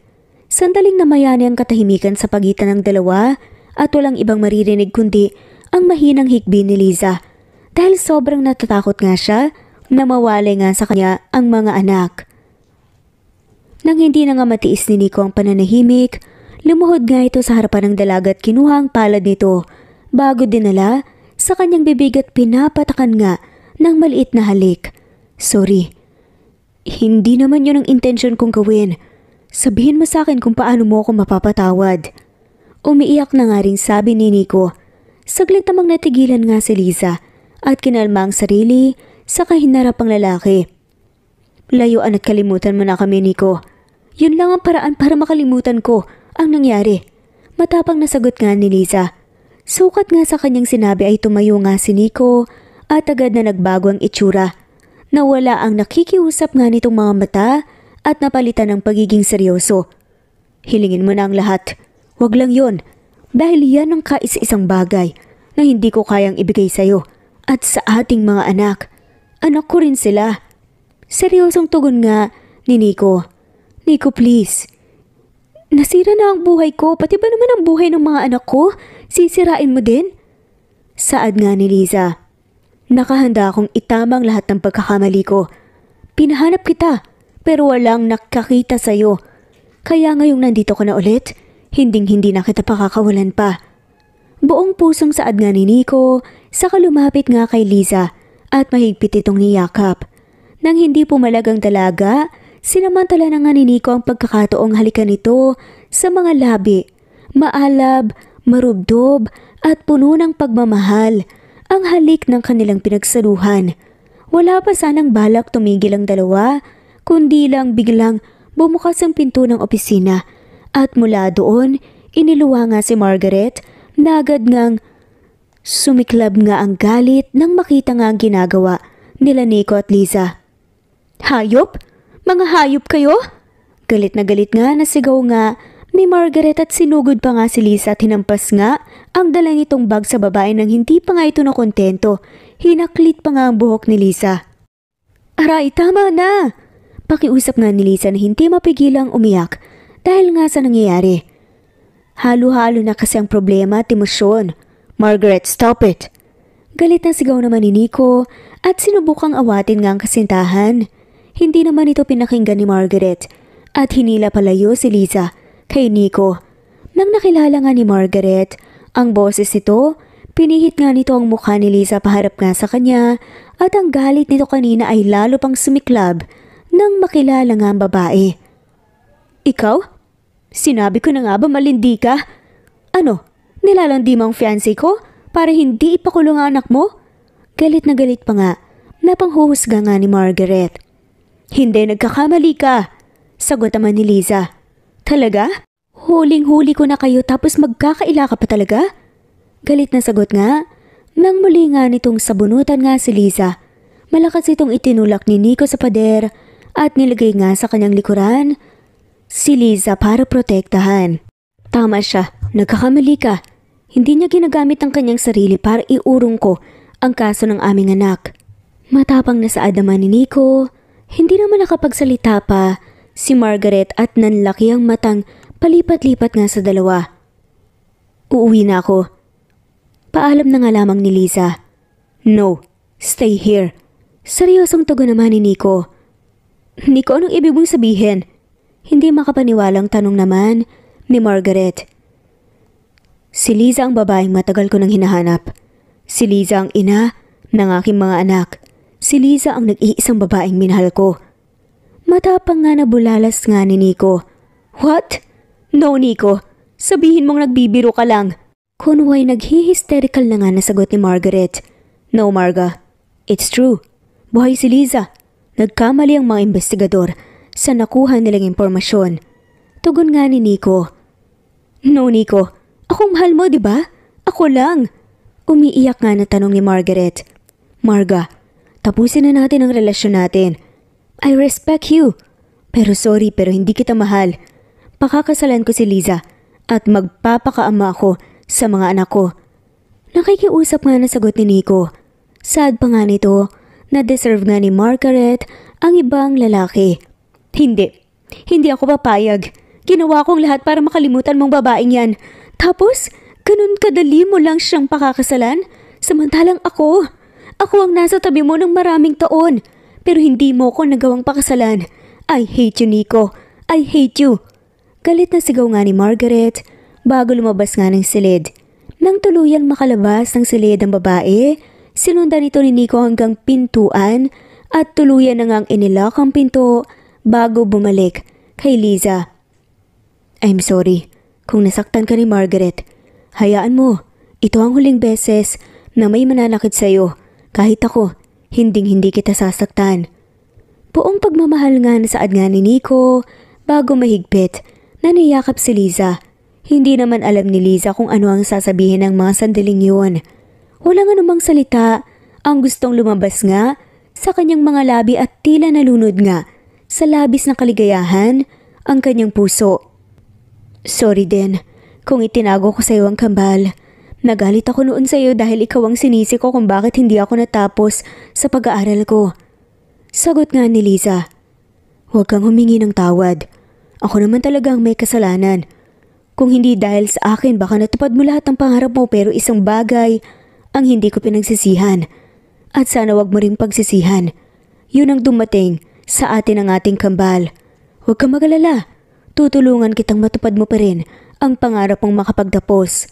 S1: Sandaling namayani ang katahimikan sa pagitan ng dalawa at walang ibang maririnig kundi ang mahinang hikbi ni Liza. Dahil sobrang natatakot nga siya na mawala nga sa kanya ang mga anak. Nang hindi na nga matiis ni Nico ang pananahimik, lumuhod nga ito sa harapan ng dalaga at kinuha ang palad nito bago dinala sa kanyang bibig at pinapatakan nga ng maliit na halik. Sorry, hindi naman yun ang intensyon kong gawin. Sabihin mo sa akin kung paano mo ako mapapatawad. Umiiyak na nga rin sabi ni Nico. Saglit namang natigilan nga si Lisa at kinalma ang sarili sa kahinarap ang lalaki. Layuan at kalimutan mo na kami, Nico. Yun lang ang paraan para makalimutan ko ang nangyari. Matapang nasagot nga ni Lisa. Sukat nga sa kanyang sinabi ay tumayo nga si Nico at agad na nagbago ang itsura. Nawala ang nakikiusap nga nitong mga mata at napalitan ng pagiging seryoso. Hilingin mo na ang lahat. Huwag lang yon. Dahil yan ang kaisa-isang bagay na hindi ko kayang ibigay sa'yo at sa ating mga anak. Anak ko rin sila. Seryosong tugon nga ni Nico. Nico, please. Nasira na ang buhay ko, pati ba naman ang buhay ng mga anak ko? Sisirain mo din? Saad nga ni Liza. Nakahanda akong itamang lahat ng pagkakamali ko. Pinahanap kita pero walang nakakita sa'yo. Kaya ngayong nandito ka na ulit, hinding-hindi na kita pakakawalan pa. Buong pusong saad nga ni Nico, saka lumapit nga kay Liza at mahigpit itong niyakap. Nang hindi pumalagang dalaga, sinamantala na nga ni Nico ang pagkakataong halikan nito sa mga labi. Maalab, marubdob at puno ng pagmamahal ang halik ng kanilang pinagsaluhan. Wala pa sanang balak tumigil ang dalawa kundi lang biglang bumukas ang pinto ng opisina at mula doon iniluwa nga si Margaret na agad ngang sumiklab nga ang galit nang makita nga ang ginagawa nila Nico at Liza. Hayop? Mga hayop kayo? Galit na galit nga nasigaw nga ni Margaret at sinugod pa nga si Lisa at hinampas nga ang dala nitong bag sa babae nang hindi pa nga ito nakontento. Hinaklit pa nga ang buhok ni Lisa. Aray, tama na! Pakiusap nga ni Lisa na hindi mapigilang umiyak dahil nga sa nangyayari. Halo-halo na kasi ang problema at emosyon. Margaret, stop it! Galit na sigaw naman ni Nico at sinubukang awatin nga ang kasintahan. Hindi naman ito pinakinggan ni Margaret at hinila palayo si Lisa kay Nico. Nang nakilala nga ni Margaret, ang boses nito, pinihit nga nito ang mukha ni Lisa paharap nga sa kanya at ang galit nito kanina ay lalo pang sumiklab nang makilala nga ang babae. Ikaw? Sinabi ko na nga ba malindi ka? Ano, nilalandi mo ang fiancé ko para hindi ipakulong ang anak mo? Galit na galit pa nga, napanghuhusga nga ni Margaret. Hindi nagkakamali ka, sagot naman ni Liza. Talaga? Huling-huli ko na kayo tapos magkakaila ka pa talaga? Galit na sagot nga, nang muli nga nitong sabunutan nga si Liza. Malakas itong itinulak ni Nico sa pader at nilagay nga sa kanyang likuran si Liza para protektahan. Tama siya, nagkakamali ka. Hindi niya ginagamit ang kanyang sarili para iurong ko ang kaso ng aming anak. Matapang na sa adaman ni Nico, hindi naman nakapagsalita pa si Margaret at nanlaki ang matang palipat-lipat nga sa dalawa. Uuwi na ako. Paalam na nga lamang ni Liza. No, stay here. Seryosong tugon naman ni Nico. Ni ko anong ibig mong sabihin? Hindi makapaniwalang tanong naman ni Margaret. Si Liza ang babaeng matagal ko nang hinahanap. Si Liza ang ina ng aking mga anak. Si Liza ang nag-iisang babaeng minahal ko. Matapang nga na bulalas nga ni Nico. What? No, Nico. Sabihin mong nagbibiro ka lang. Kunway naghihisterical na nga nasagot ni Margaret. No, Marga. It's true. Buhay si Liza. Nagkamali ang mga investigador sa nakuha nilang impormasyon. Tugon nga ni Nico. No Nico, akong mahal mo ba? Diba? Ako lang. Umiiyak nga na tanong ni Margaret. Marga, tapusin na natin ang relasyon natin. I respect you. Pero sorry pero hindi kita mahal. Pakakasalan ko si Liza at magpapakaama ako sa mga anak ko. Nakikiusap nga na sagot ni Nico. Sad pa nga nito na deserve nga ni Margaret ang ibang lalaki. Hindi. Hindi ako papayag. Ginawa kong lahat para makalimutan mong babaeng yan. Tapos, ganun kadali mo lang siyang pakakasalan? Samantalang ako. Ako ang nasa tabi mo ng maraming taon. Pero hindi mo ko nagawang pakasalan. I hate you, Nico. I hate you. Galit na sigaw nga ni Margaret bago lumabas nga ng silid. Nang tuluyang makalabas ng silid ang babae, Sinundan ito ni Nico hanggang pintuan at tuluyan na ngang inilak ang pinto bago bumalik kay Liza. I'm sorry kung nasaktan ka ni Margaret. Hayaan mo, ito ang huling beses na may mananakit sa'yo kahit ako, hinding-hindi kita sasaktan. Buong pagmamahal nga na saad nga ni Nico bago mahigpit naniyakap si Liza. Hindi naman alam ni Liza kung ano ang sasabihin ng mga sandaling yun. Walang anumang salita ang gustong lumabas nga sa kanyang mga labi at tila nalunod nga sa labis na kaligayahan ang kanyang puso. Sorry din kung itinago ko sa iyo ang kambal. Nagalit ako noon sa iyo dahil ikaw ang sinisi ko kung bakit hindi ako natapos sa pag-aaral ko. Sagot nga ni Liza. Huwag kang humingi ng tawad. Ako naman talaga ang may kasalanan. Kung hindi dahil sa akin baka natupad mo lahat ng pangarap mo pero isang bagay ang hindi ko pinagsisihan. At sana wag mo rin pagsisihan. Yun ang dumating sa atin ang ating kambal. Huwag kang magalala. Tutulungan kitang matupad mo pa rin ang pangarap mong makapagtapos.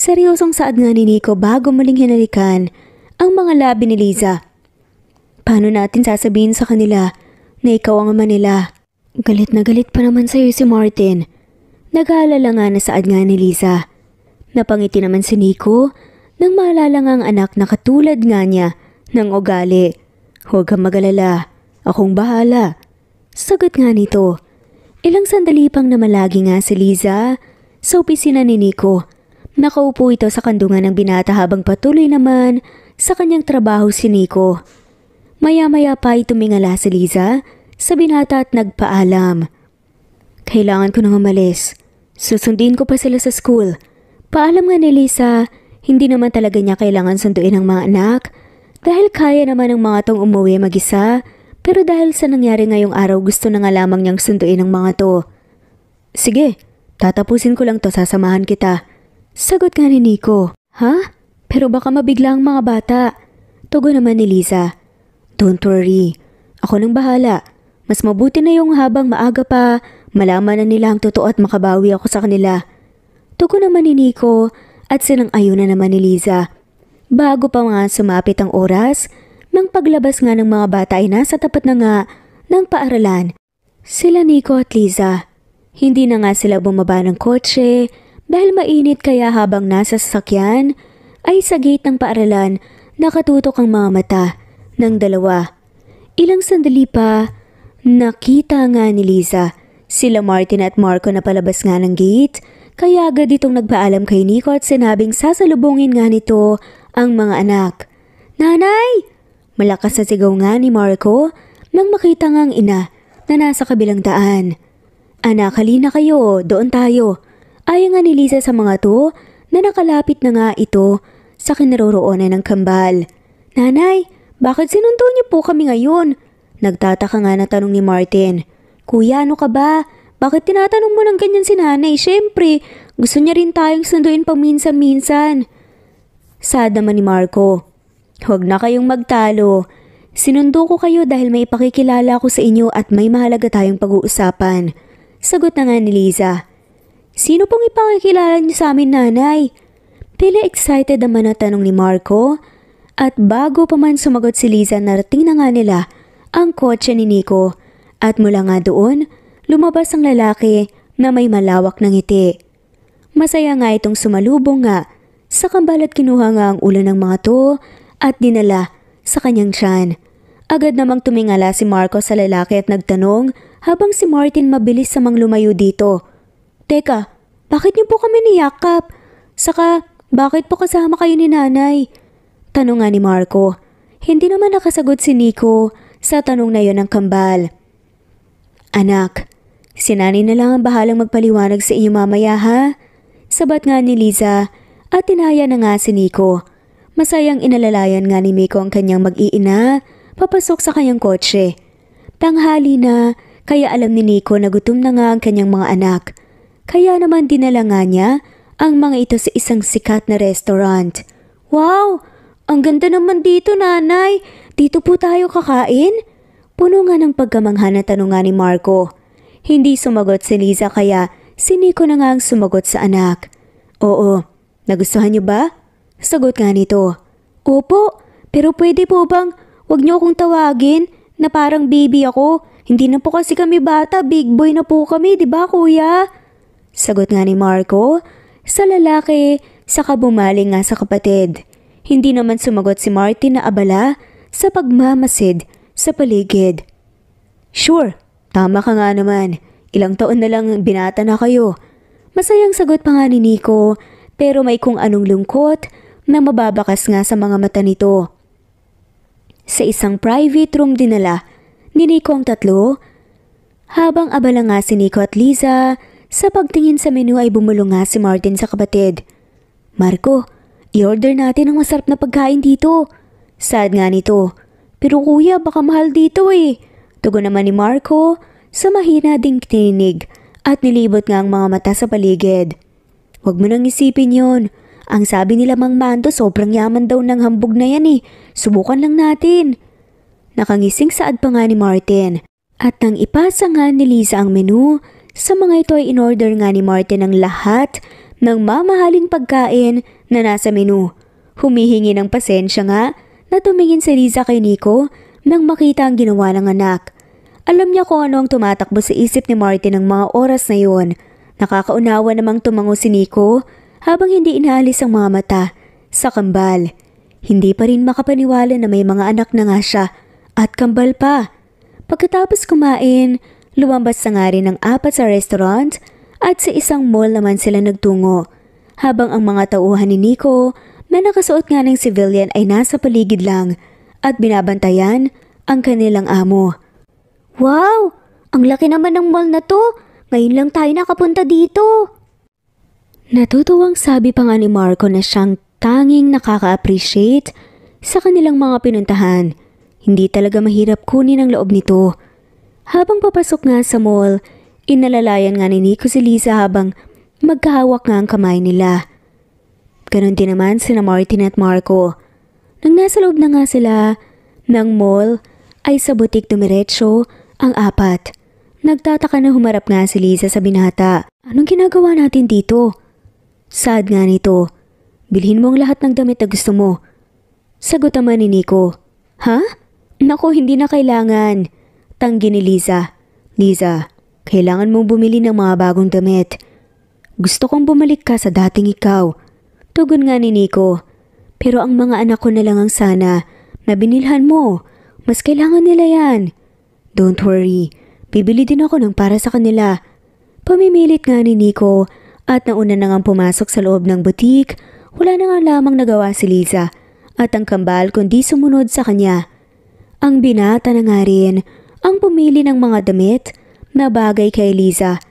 S1: Seryosong saad nga ni Nico bago muling hinalikan ang mga labi ni Liza. Paano natin sasabihin sa kanila na ikaw ang ama nila? Galit na galit pa naman sa'yo si Martin. Nag-aalala nga na saad nga ni Liza. Napangiti naman si Nico nang maalala nga ang anak na katulad nga niya ng ugali. Huwag kang magalala, akong bahala. Sagot nga nito. Ilang sandali pang namalagi nga si Liza sa opisina ni Nico. Nakaupo ito sa kandungan ng binata habang patuloy naman sa kanyang trabaho si Nico. Maya-maya pa ay tumingala si Liza sa binata at nagpaalam. Kailangan ko nang umalis. Susundin ko pa sila sa school. Paalam nga ni Liza hindi naman talaga niya kailangan sunduin ang mga anak dahil kaya naman ng mga tong umuwi mag-isa pero dahil sa nangyari ngayong araw gusto na nga lamang niyang sunduin ang mga to. Sige, tatapusin ko lang to sasamahan kita. Sagot nga ni Nico. Ha? Pero baka mabigla ang mga bata. Tugo naman ni Lisa. Don't worry. Ako nang bahala. Mas mabuti na yung habang maaga pa, malaman na nila ang totoo at makabawi ako sa kanila. Tugo naman ni Nico at silang ayunan naman ni Liza. Bago pa nga sumapit ang oras, nang paglabas nga ng mga bata ay nasa tapat na nga ng paaralan. Sila Nico at Liza. Hindi na nga sila bumaba ng kotse dahil mainit kaya habang nasa sasakyan ay sa gate ng paaralan nakatutok ang mga mata ng dalawa. Ilang sandali pa, nakita nga ni Liza sila Martin at Marco na palabas nga ng gate kaya agad itong nagpaalam kay Nico at sinabing sasalubungin nga nito ang mga anak. Nanay! Malakas na sigaw nga ni Marco nang makita ngang ina na nasa kabilang daan. Anak, halina kayo, doon tayo. Ayaw nga ni Lisa sa mga to na nakalapit na nga ito sa kinaroroonan ng kambal. Nanay, bakit sinundo niyo po kami ngayon? Nagtataka nga na tanong ni Martin. Kuya, ano ka ba? Bakit tinatanong mo ng ganyan si nanay? Siyempre, gusto niya rin tayong sunduin paminsan-minsan. Sad naman ni Marco. Huwag na kayong magtalo. Sinundo ko kayo dahil may pakikilala ko sa inyo at may mahalaga tayong pag-uusapan. Sagot na nga ni Liza. Sino pong ipakikilala niyo sa amin nanay? Pili excited naman na tanong ni Marco. At bago pa man sumagot si Liza narating na nga nila ang kotse ni Nico. At mula nga doon, lumabas ang lalaki na may malawak ng ngiti. Masaya nga itong sumalubong nga sa kambal at kinuha nga ang ulan ng mga to at dinala sa kanyang tiyan. Agad namang tumingala si Marco sa lalaki at nagtanong habang si Martin mabilis samang lumayo dito. Teka, bakit niyo po kami niyakap? Saka, bakit po kasama kayo ni nanay? Tanong nga ni Marco. Hindi naman nakasagot si Nico sa tanong na yon ng kambal. Anak, Si nanay na lang ang bahalang magpaliwanag sa inyo mamaya ha. Sabat nga ni Liza at tinaya na nga si Nico. Masayang inalalayan nga ni Miko ang kanyang mag-iina papasok sa kanyang kotse. Tanghali na kaya alam ni Nico na gutom na nga ang kanyang mga anak. Kaya naman dinala nga niya ang mga ito sa isang sikat na restaurant. Wow! Ang ganda naman dito nanay! Dito po tayo kakain? Puno nga ng pagkamangha na tanong nga ni Marco. Hindi sumagot si Liza kaya si Nico na nga ang sumagot sa anak. Oo, nagustuhan niyo ba? Sagot nga nito. Opo, pero pwede po bang wag niyo akong tawagin na parang baby ako? Hindi na po kasi kami bata, big boy na po kami, di ba kuya? Sagot nga ni Marco sa lalaki saka bumaling nga sa kapatid. Hindi naman sumagot si Martin na abala sa pagmamasid sa paligid. Sure, Tama ka nga naman, ilang taon na lang binata na kayo. Masayang sagot pa nga ni Nico, pero may kung anong lungkot na mababakas nga sa mga mata nito. Sa isang private room dinala ni Nico ang tatlo, habang abala nga si Nico at Liza, sa pagtingin sa menu ay bumulong nga si Martin sa kapatid. Marco, i-order natin ang masarap na pagkain dito. Sad nga nito. Pero kuya, baka mahal dito eh. Tugon naman ni Marco sa mahina ding tinig at nilibot nga ang mga mata sa paligid. Huwag mo nang isipin yon. Ang sabi nila Mang Mando sobrang yaman daw ng hambog na yan eh. Subukan lang natin. Nakangising saad pa nga ni Martin. At nang ipasa nga ni Lisa ang menu, sa mga ito ay inorder nga ni Martin ang lahat ng mamahaling pagkain na nasa menu. Humihingi ng pasensya nga na tumingin si Lisa kay Nico nang makita ang ginawa ng anak. Alam niya kung ano ang tumatakbo sa isip ni Martin ng mga oras na yun. Nakakaunawa namang tumango si Nico habang hindi inaalis ang mga mata sa kambal. Hindi pa rin makapaniwala na may mga anak na nga siya at kambal pa. Pagkatapos kumain, lumabas sa nga rin ng apat sa restaurant at sa isang mall naman sila nagtungo. Habang ang mga tauhan ni Nico na nakasuot nga ng civilian ay nasa paligid lang at binabantayan ang kanilang amo. Wow! Ang laki naman ng mall na to! Ngayon lang tayo nakapunta dito! Natutuwang sabi pa nga ni Marco na siyang tanging nakaka-appreciate sa kanilang mga pinuntahan. Hindi talaga mahirap kunin ang loob nito. Habang papasok nga sa mall, inalalayan nga ni Nico si Lisa habang magkahawak nga ang kamay nila. Ganon din naman sina Martin at Marco. Nang nasa loob na nga sila ng mall ay sa butik dumiretso ang apat. Nagtataka na humarap nga si Lisa sa binata. Anong ginagawa natin dito? Sad nga nito. Bilhin mo ang lahat ng damit na gusto mo. Sagot naman ni Nico. Ha? Nako, hindi na kailangan. Tanggi ni Lisa. Lisa, kailangan mong bumili ng mga bagong damit. Gusto kong bumalik ka sa dating ikaw. Tugon nga ni Nico. Pero ang mga anak ko na lang ang sana na binilhan mo. Mas kailangan nila yan. Don't worry, bibili din ako ng para sa kanila. Pamimilit nga ni Nico at nauna na ngang pumasok sa loob ng boutique, wala na nga lamang nagawa si Liza at ang kambal kundi sumunod sa kanya. Ang binata na nga rin ang pumili ng mga damit na bagay kay Liza.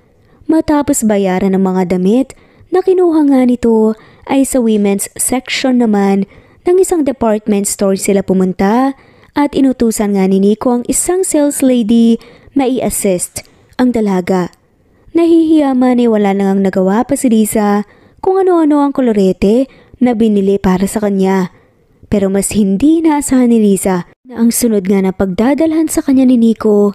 S1: Matapos bayaran ng mga damit na kinuha nga nito ay sa women's section naman ng isang department store sila pumunta at inutusan nga ni Nico ang isang sales lady na i-assist ang dalaga. Nahihiya man eh wala nang nagawa pa si Lisa kung ano-ano ang kolorete na binili para sa kanya. Pero mas hindi naasahan ni Lisa na ang sunod nga na pagdadalhan sa kanya ni Nico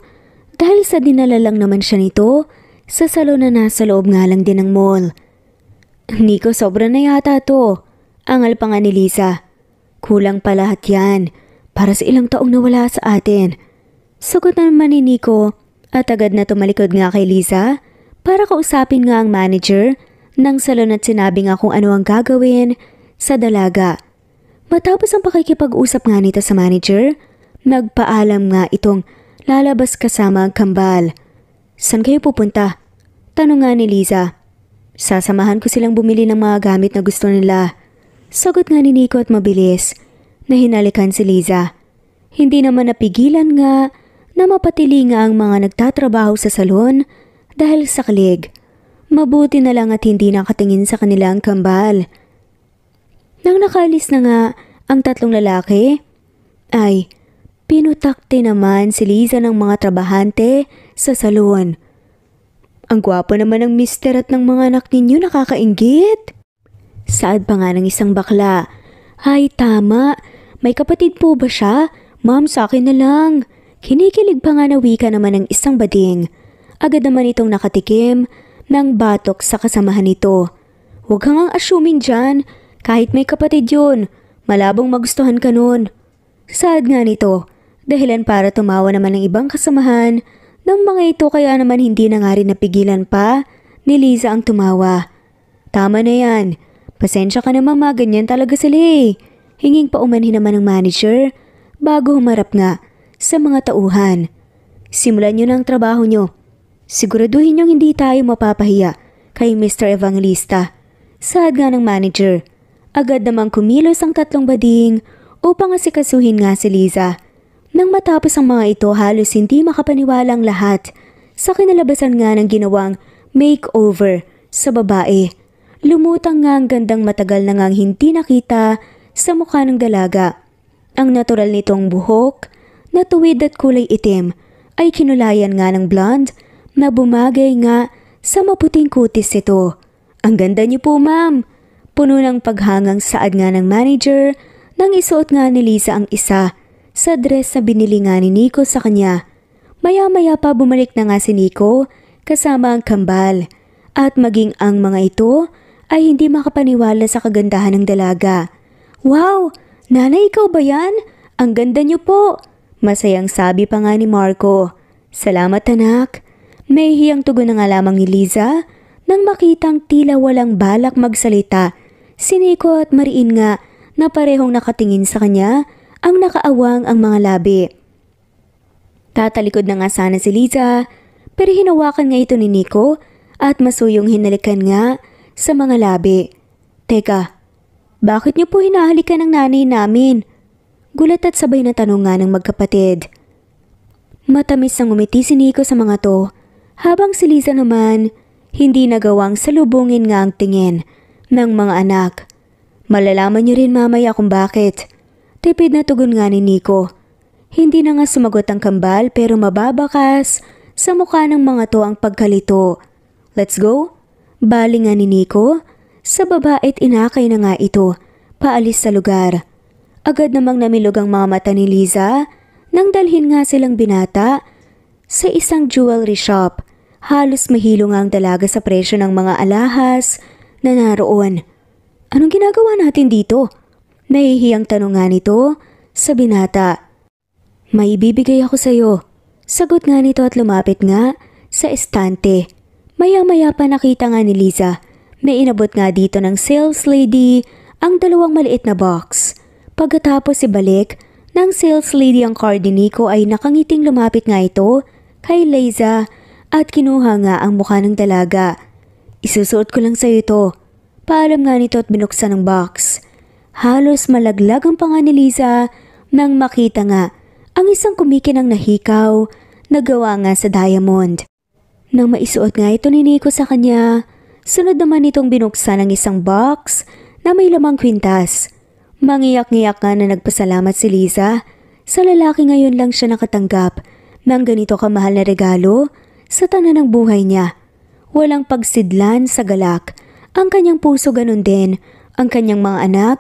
S1: dahil sa dinala lang naman siya nito sa salon na nasa loob nga lang din ng mall. Nico sobra na yata to. Angal pa nga ni Lisa. Kulang pa lahat yan para sa ilang taong nawala sa atin. Sagot na naman ni Nico at agad na tumalikod nga kay Lisa para kausapin nga ang manager ng salon at sinabi nga kung ano ang gagawin sa dalaga. Matapos ang pakikipag-usap nga nito sa manager, nagpaalam nga itong lalabas kasama ang kambal. San kayo pupunta? Tanong nga ni Lisa. Sasamahan ko silang bumili ng mga gamit na gusto nila. Sagot nga ni Nico at mabilis na hinalikan si Liza. Hindi naman napigilan nga na mapatili nga ang mga nagtatrabaho sa salon dahil sa kilig. Mabuti na lang at hindi nakatingin sa kanila ang kambal. Nang nakalis na nga ang tatlong lalaki, ay pinutakte naman si Liza ng mga trabahante sa salon. Ang gwapo naman ng mister at ng mga anak ninyo nakakaingit. Saad pa nga ng isang bakla. Ay tama, may kapatid po ba siya? Ma'am, sa akin na lang. Kinikilig pa nga na wika naman ng isang bading. Agad naman itong nakatikim ng batok sa kasamahan nito. Huwag kang ang assuming dyan. Kahit may kapatid yun, malabong magustuhan ka nun. Sad nga nito. Dahilan para tumawa naman ng ibang kasamahan ng mga ito kaya naman hindi na nga rin napigilan pa ni Liza ang tumawa. Tama na yan. Pasensya ka na mama, ganyan talaga sila eh. Hinging paumanhin naman ng manager bago humarap nga sa mga tauhan. Simulan nyo ng trabaho nyo. Siguraduhin nyo hindi tayo mapapahiya kay Mr. Evangelista. Saad nga ng manager. Agad namang kumilos ang tatlong bading upang asikasuhin nga si Liza. Nang matapos ang mga ito halos hindi makapaniwala ang lahat sa kinalabasan nga ng ginawang makeover sa babae. Lumutang nga ang gandang matagal na ngang hindi nakita sa mukha ng dalaga. Ang natural nitong buhok, na tuwid at kulay itim, ay kinulayan nga ng blonde na bumagay nga sa maputing kutis ito. Ang ganda niyo po ma'am! Puno ng paghangang saad nga ng manager nang isuot nga ni Lisa ang isa sa dress na binili nga ni Nico sa kanya. Maya-maya pa bumalik na nga si Nico kasama ang kambal at maging ang mga ito ay hindi makapaniwala sa kagandahan ng dalaga. Wow! Nanay, ikaw ba yan? Ang ganda niyo po! Masayang sabi pa nga ni Marco. Salamat anak. May hiyang tugon na nga lamang ni Liza nang makitang tila walang balak magsalita. Si Nico at Mariin nga na parehong nakatingin sa kanya ang nakaawang ang mga labi. Tatalikod na nga sana si Liza pero hinawakan nga ito ni Nico at masuyong hinalikan nga sa mga labi. Teka, bakit niyo po hinahalikan ng nanay namin? Gulat at sabay na tanong nga ng magkapatid. Matamis ang umiti si Nico sa mga to, habang si Liza naman, hindi nagawang salubungin nga ang tingin ng mga anak. Malalaman niyo rin mamaya kung bakit. Tipid na tugon nga ni Nico. Hindi na nga sumagot ang kambal pero mababakas sa mukha ng mga to ang pagkalito. Let's go? Bali nga ni Nico sa babae't inakay na nga ito, paalis sa lugar. Agad namang namilog ang mga mata ni Liza nang dalhin nga silang binata sa isang jewelry shop. Halos mahilo nga ang dalaga sa presyo ng mga alahas na naroon. Anong ginagawa natin dito? Nahihiyang tanong nga nito sa binata. May ibibigay ako iyo. Sagot nga nito at lumapit nga sa estante. Maya-maya pa nakita nga ni Liza na inabot nga dito ng sales lady ang dalawang maliit na box. Pagkatapos ibalik ng sales lady ang card ni Nico ay nakangiting lumapit nga ito kay Liza at kinuha nga ang mukha ng dalaga. Isusuot ko lang sa'yo ito. Paalam nga nito at binuksan ng box. Halos malaglag ang panga ni Liza nang makita nga ang isang kumikinang nahikaw na gawa nga sa diamond. Nang maisuot nga ito ni Nico sa kanya, Sunod naman itong binuksan ng isang box na may lamang kwintas. Mangiyak-ngiyak nga na nagpasalamat si Liza. Sa lalaki ngayon lang siya nakatanggap ng ganito kamahal na regalo sa tanan ng buhay niya. Walang pagsidlan sa galak. Ang kanyang puso ganun din. Ang kanyang mga anak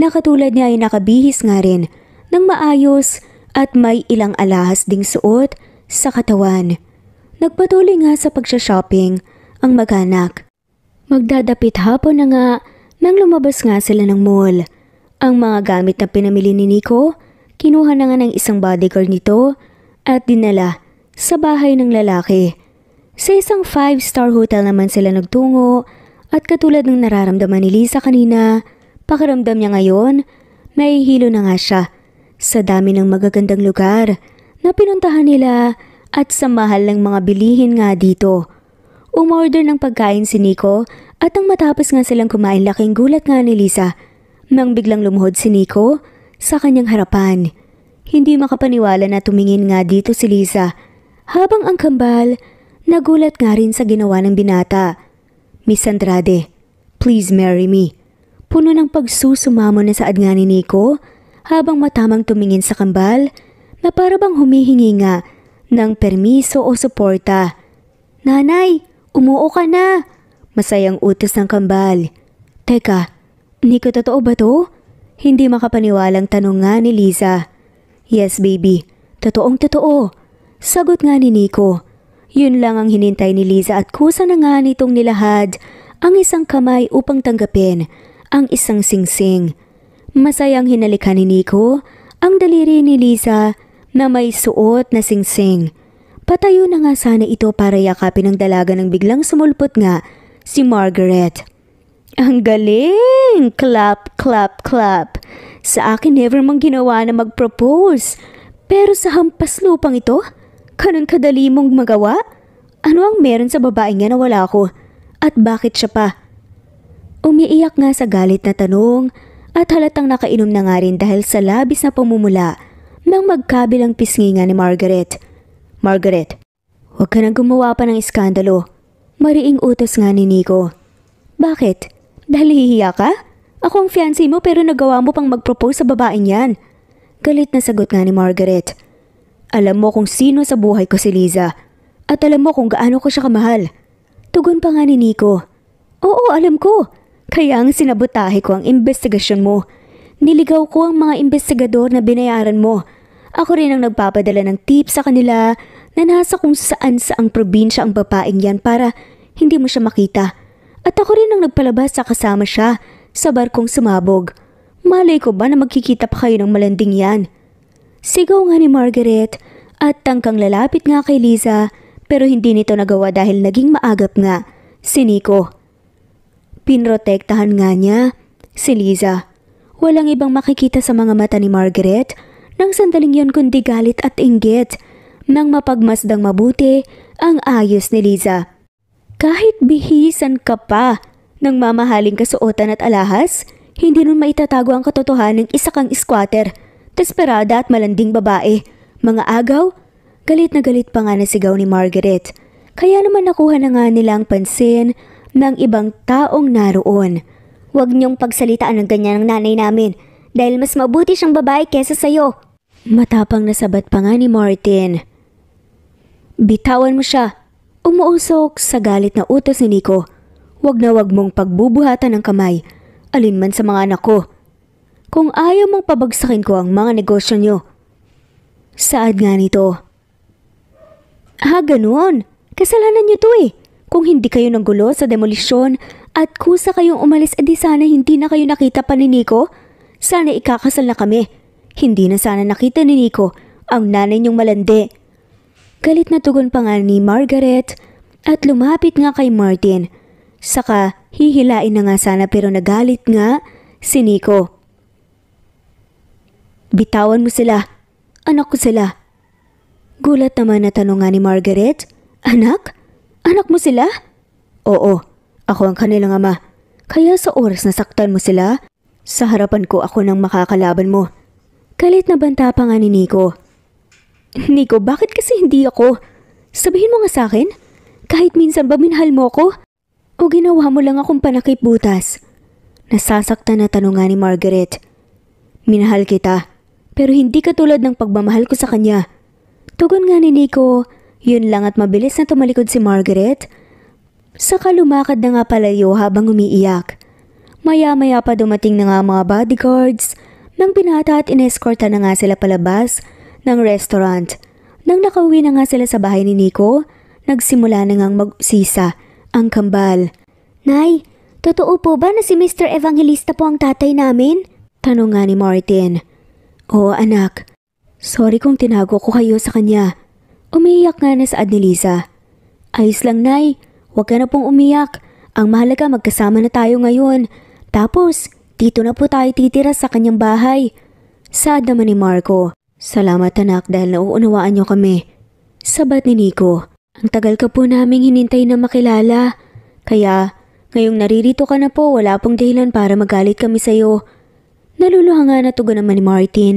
S1: na katulad niya ay nakabihis nga rin ng maayos at may ilang alahas ding suot sa katawan. Nagpatuloy nga sa pagsya-shopping ang maganak. Magdadapit hapon na nga nang lumabas nga sila ng mall. Ang mga gamit na pinamili ni Nico, kinuha na nga ng isang bodyguard nito at dinala sa bahay ng lalaki. Sa isang 5 star hotel naman sila nagtungo at katulad ng nararamdaman ni Lisa kanina, pakiramdam niya ngayon, nahihilo na nga siya sa dami ng magagandang lugar na pinuntahan nila at sa mahal ng mga bilihin nga dito. Umorder ng pagkain si Nico at ang matapos nga silang kumain laking gulat nga ni Lisa nang biglang lumuhod si Nico sa kanyang harapan. Hindi makapaniwala na tumingin nga dito si Lisa habang ang kambal nagulat nga rin sa ginawa ng binata. Miss Andrade, please marry me. Puno ng pagsusumamo na saad nga ni Nico habang matamang tumingin sa kambal na para bang humihingi nga ng permiso o suporta. Nanay, Umuo ka na! Masayang utos ng kambal. Teka, Nico totoo ba to? Hindi makapaniwalang tanong nga ni Lisa. Yes baby, totoong totoo. Sagot nga ni Nico. Yun lang ang hinintay ni Lisa at kusa na nga nitong nilahad ang isang kamay upang tanggapin ang isang singsing. Masayang hinalikan ni Nico ang daliri ni Lisa na may suot na singsing. Patayo na nga sana ito para yakapin ang dalaga ng biglang sumulpot nga si Margaret. Ang galing! Clap, clap, clap. Sa akin never mang ginawa na mag-propose. Pero sa hampas lupang ito, kanon kadali mong magawa? Ano ang meron sa babae nga na wala ko? At bakit siya pa? Umiiyak nga sa galit na tanong at halatang nakainom na nga rin dahil sa labis na pamumula ng magkabilang pisngi nga ni Margaret. Margaret, huwag ka nang gumawa pa ng iskandalo. Mariing utos nga ni Nico. Bakit? Dahil hihiya ka? Ako ang fiancé mo pero nagawa mo pang mag-propose sa babaeng yan. Galit na sagot nga ni Margaret. Alam mo kung sino sa buhay ko si Liza. At alam mo kung gaano ko siya kamahal. Tugon pa nga ni Nico. Oo, alam ko. Kaya ang sinabotahe ko ang investigasyon mo. Niligaw ko ang mga investigador na binayaran mo ako rin ang nagpapadala ng tip sa kanila na nasa kung saan saang probinsya ang babaeng yan para hindi mo siya makita. At ako rin ang nagpalabas sa kasama siya sa barkong sumabog. Malay ko ba na magkikita pa kayo ng malanding yan? Sigaw nga ni Margaret at tangkang lalapit nga kay Liza pero hindi nito nagawa dahil naging maagap nga si Nico. Pinrotektahan nga niya si Liza. Walang ibang makikita sa mga mata ni Margaret ng sandaling yon kundi galit at inggit nang mapagmasdang mabuti ang ayos ni Liza. Kahit bihisan ka pa ng mamahaling kasuotan at alahas, hindi nun maitatago ang katotohanan ng isa kang squatter, desperada at malanding babae, mga agaw, galit na galit pa nga na sigaw ni Margaret. Kaya naman nakuha na nga nila ang pansin ng ibang taong naroon. Huwag niyong pagsalitaan ng ganyan ng nanay namin dahil mas mabuti siyang babae kesa sa'yo. Matapang na sabat pa nga ni Martin. Bitawan mo siya! Umuusok sa galit na utos ni Nico. Huwag na huwag mong pagbubuhatan ng kamay, alinman sa mga anak ko. Kung ayaw mong pabagsakin ko ang mga negosyo nyo. Saad nga nito? Ha, ganoon. Kasalanan nyo to eh. Kung hindi kayo ng sa demolisyon at kusa kayong umalis, edi eh sana hindi na kayo nakita pa ni Nico. Sana ikakasal na kami. Hindi na sana nakita ni Nico ang nanay niyong malandi. Galit na tugon pa nga ni Margaret at lumapit nga kay Martin. Saka hihilain na nga sana pero nagalit nga si Nico. Bitawan mo sila. Anak ko sila. Gulat naman na tanong nga ni Margaret. Anak? Anak mo sila? Oo, ako ang kanilang ama. Kaya sa oras na saktan mo sila, sa harapan ko ako nang makakalaban mo. Galit na banta pa nga ni Nico. Nico, bakit kasi hindi ako? Sabihin mo nga sa akin, kahit minsan ba minahal mo ko? O ginawa mo lang akong panakip butas? Nasasaktan na tanungan ni Margaret. Minahal kita, pero hindi katulad ng pagmamahal ko sa kanya. Tugon nga ni Nico, yun lang at mabilis na tumalikod si Margaret. Saka lumakad na nga palayo habang umiiyak. Maya-maya pa dumating na nga mga bodyguards nang pinata at ineskorta na nga sila palabas ng restaurant. Nang nakauwi na nga sila sa bahay ni Nico, nagsimula na ngang magsisa ang kambal. Nay, totoo po ba na si Mr. Evangelista po ang tatay namin? Tanong nga ni Martin. Oo anak, sorry kung tinago ko kayo sa kanya. Umiiyak nga na sa Adelisa. Ayos lang nay, huwag ka na pong umiyak. Ang mahalaga magkasama na tayo ngayon. Tapos, dito na po tayo titira sa kanyang bahay. Sad naman ni Marco. Salamat anak dahil nauunawaan niyo kami. Sabat ni Nico. Ang tagal ka po naming hinintay na makilala. Kaya, ngayong naririto ka na po, wala pong dahilan para magalit kami sa'yo. Naluluha nga na tugon naman ni Martin.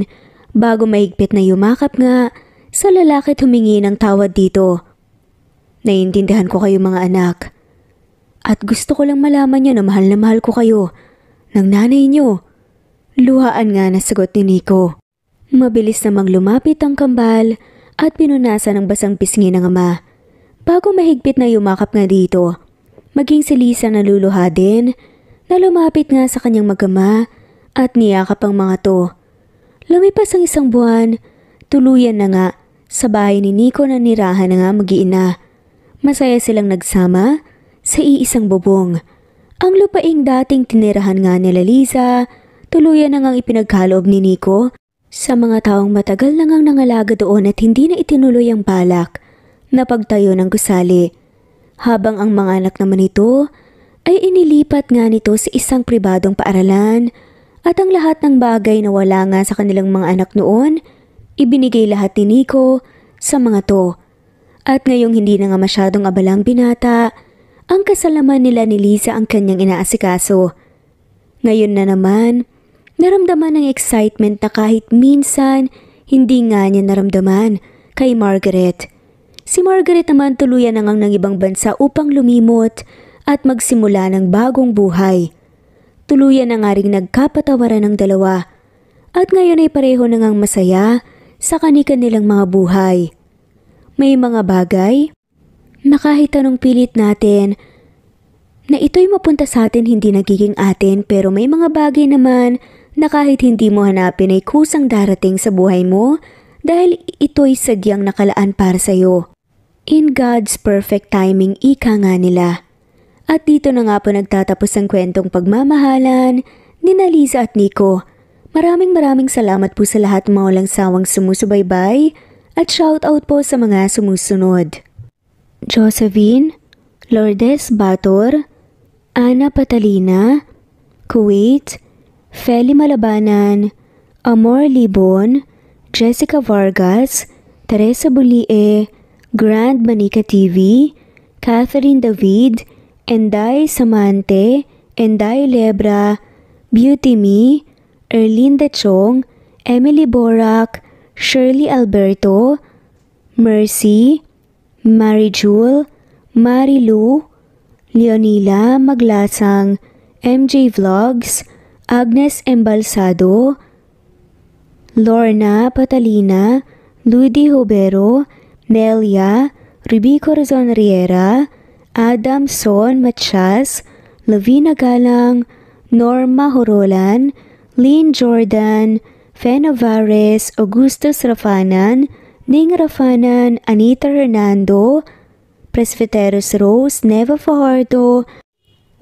S1: Bago maigpit na yumakap nga, sa lalaki humingi ng tawad dito. Naiintindihan ko kayo mga anak. At gusto ko lang malaman niyo na mahal na mahal ko kayo ng nanay niyo. Luhaan nga na sagot ni Nico. Mabilis namang lumapit ang kambal at pinunasan ng basang pisngi ng ama. Bago mahigpit na yumakap nga dito, maging si Lisa na luluha din na lumapit nga sa kanyang magama at niyakap ang mga to. Lumipas ang isang buwan, tuluyan na nga sa bahay ni Nico na nirahan na nga mag-iina. Masaya silang nagsama sa iisang bubong. Ang lupaing dating tinirahan nga nila Liza, tuluyan na ngang ipinagkaloob ni Nico sa mga taong matagal na ngang nangalaga doon at hindi na itinuloy ang balak na pagtayo ng gusali. Habang ang mga anak naman nito ay inilipat nga nito sa isang pribadong paaralan at ang lahat ng bagay na wala nga sa kanilang mga anak noon, ibinigay lahat ni Nico sa mga to. At ngayong hindi na nga masyadong abalang binata, ang kasalaman nila ni Lisa ang kanyang inaasikaso. Ngayon na naman, naramdaman ng excitement na kahit minsan hindi nga niya naramdaman kay Margaret. Si Margaret naman tuluyan ang ng ibang bansa upang lumimot at magsimula ng bagong buhay. Tuluyan na nga rin nagkapatawaran ng dalawa at ngayon ay pareho na ngang masaya sa kanika nilang mga buhay. May mga bagay na kahit anong pilit natin na ito'y mapunta sa atin hindi nagiging atin pero may mga bagay naman na kahit hindi mo hanapin ay kusang darating sa buhay mo dahil ito'y sadyang nakalaan para sa'yo. In God's perfect timing, ika nga nila. At dito na nga po nagtatapos ang kwentong pagmamahalan ni Nalisa at Nico. Maraming maraming salamat po sa lahat mga walang sawang sumusubaybay at shoutout po sa mga sumusunod. Josephine, Lourdes Bator, Ana Patalina, Kuwait, Feli Malabanan, Amor Libon, Jessica Vargas, Teresa Bulie, Grand Manika TV, Catherine David, Enday Samante, Enday Lebra, Beauty Me, Erlinda Chong, Emily Borak, Shirley Alberto, Mercy, Mary Marijul, Marilu, Leonila Maglasang, MJ Vlogs, Agnes Embalsado, Lorna Patalina, Luidi Hubero, Melia, Ruby Corazon Riera, Adam Son Machas, Lavina Galang, Norma Horolan, Lynn Jordan, Fenavares Augustus Rafanan, Ning Rafanan, Anita Hernando, Presbyteros Rose, Neva Fajardo,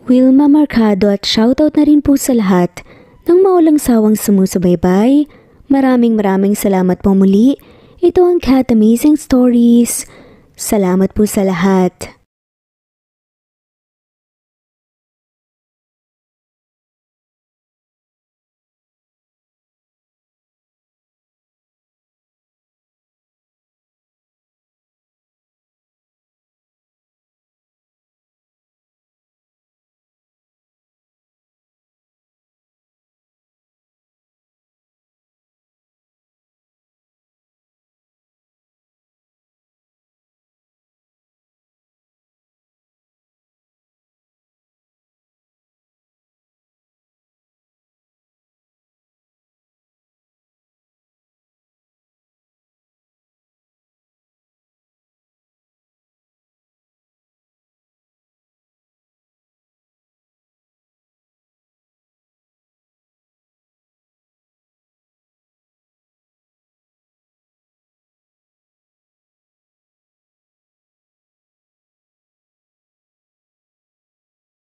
S1: Wilma Mercado at shoutout na rin po sa lahat ng maulang sawang sumusubaybay. Maraming maraming salamat po muli. Ito ang Cat Amazing Stories. Salamat po sa lahat.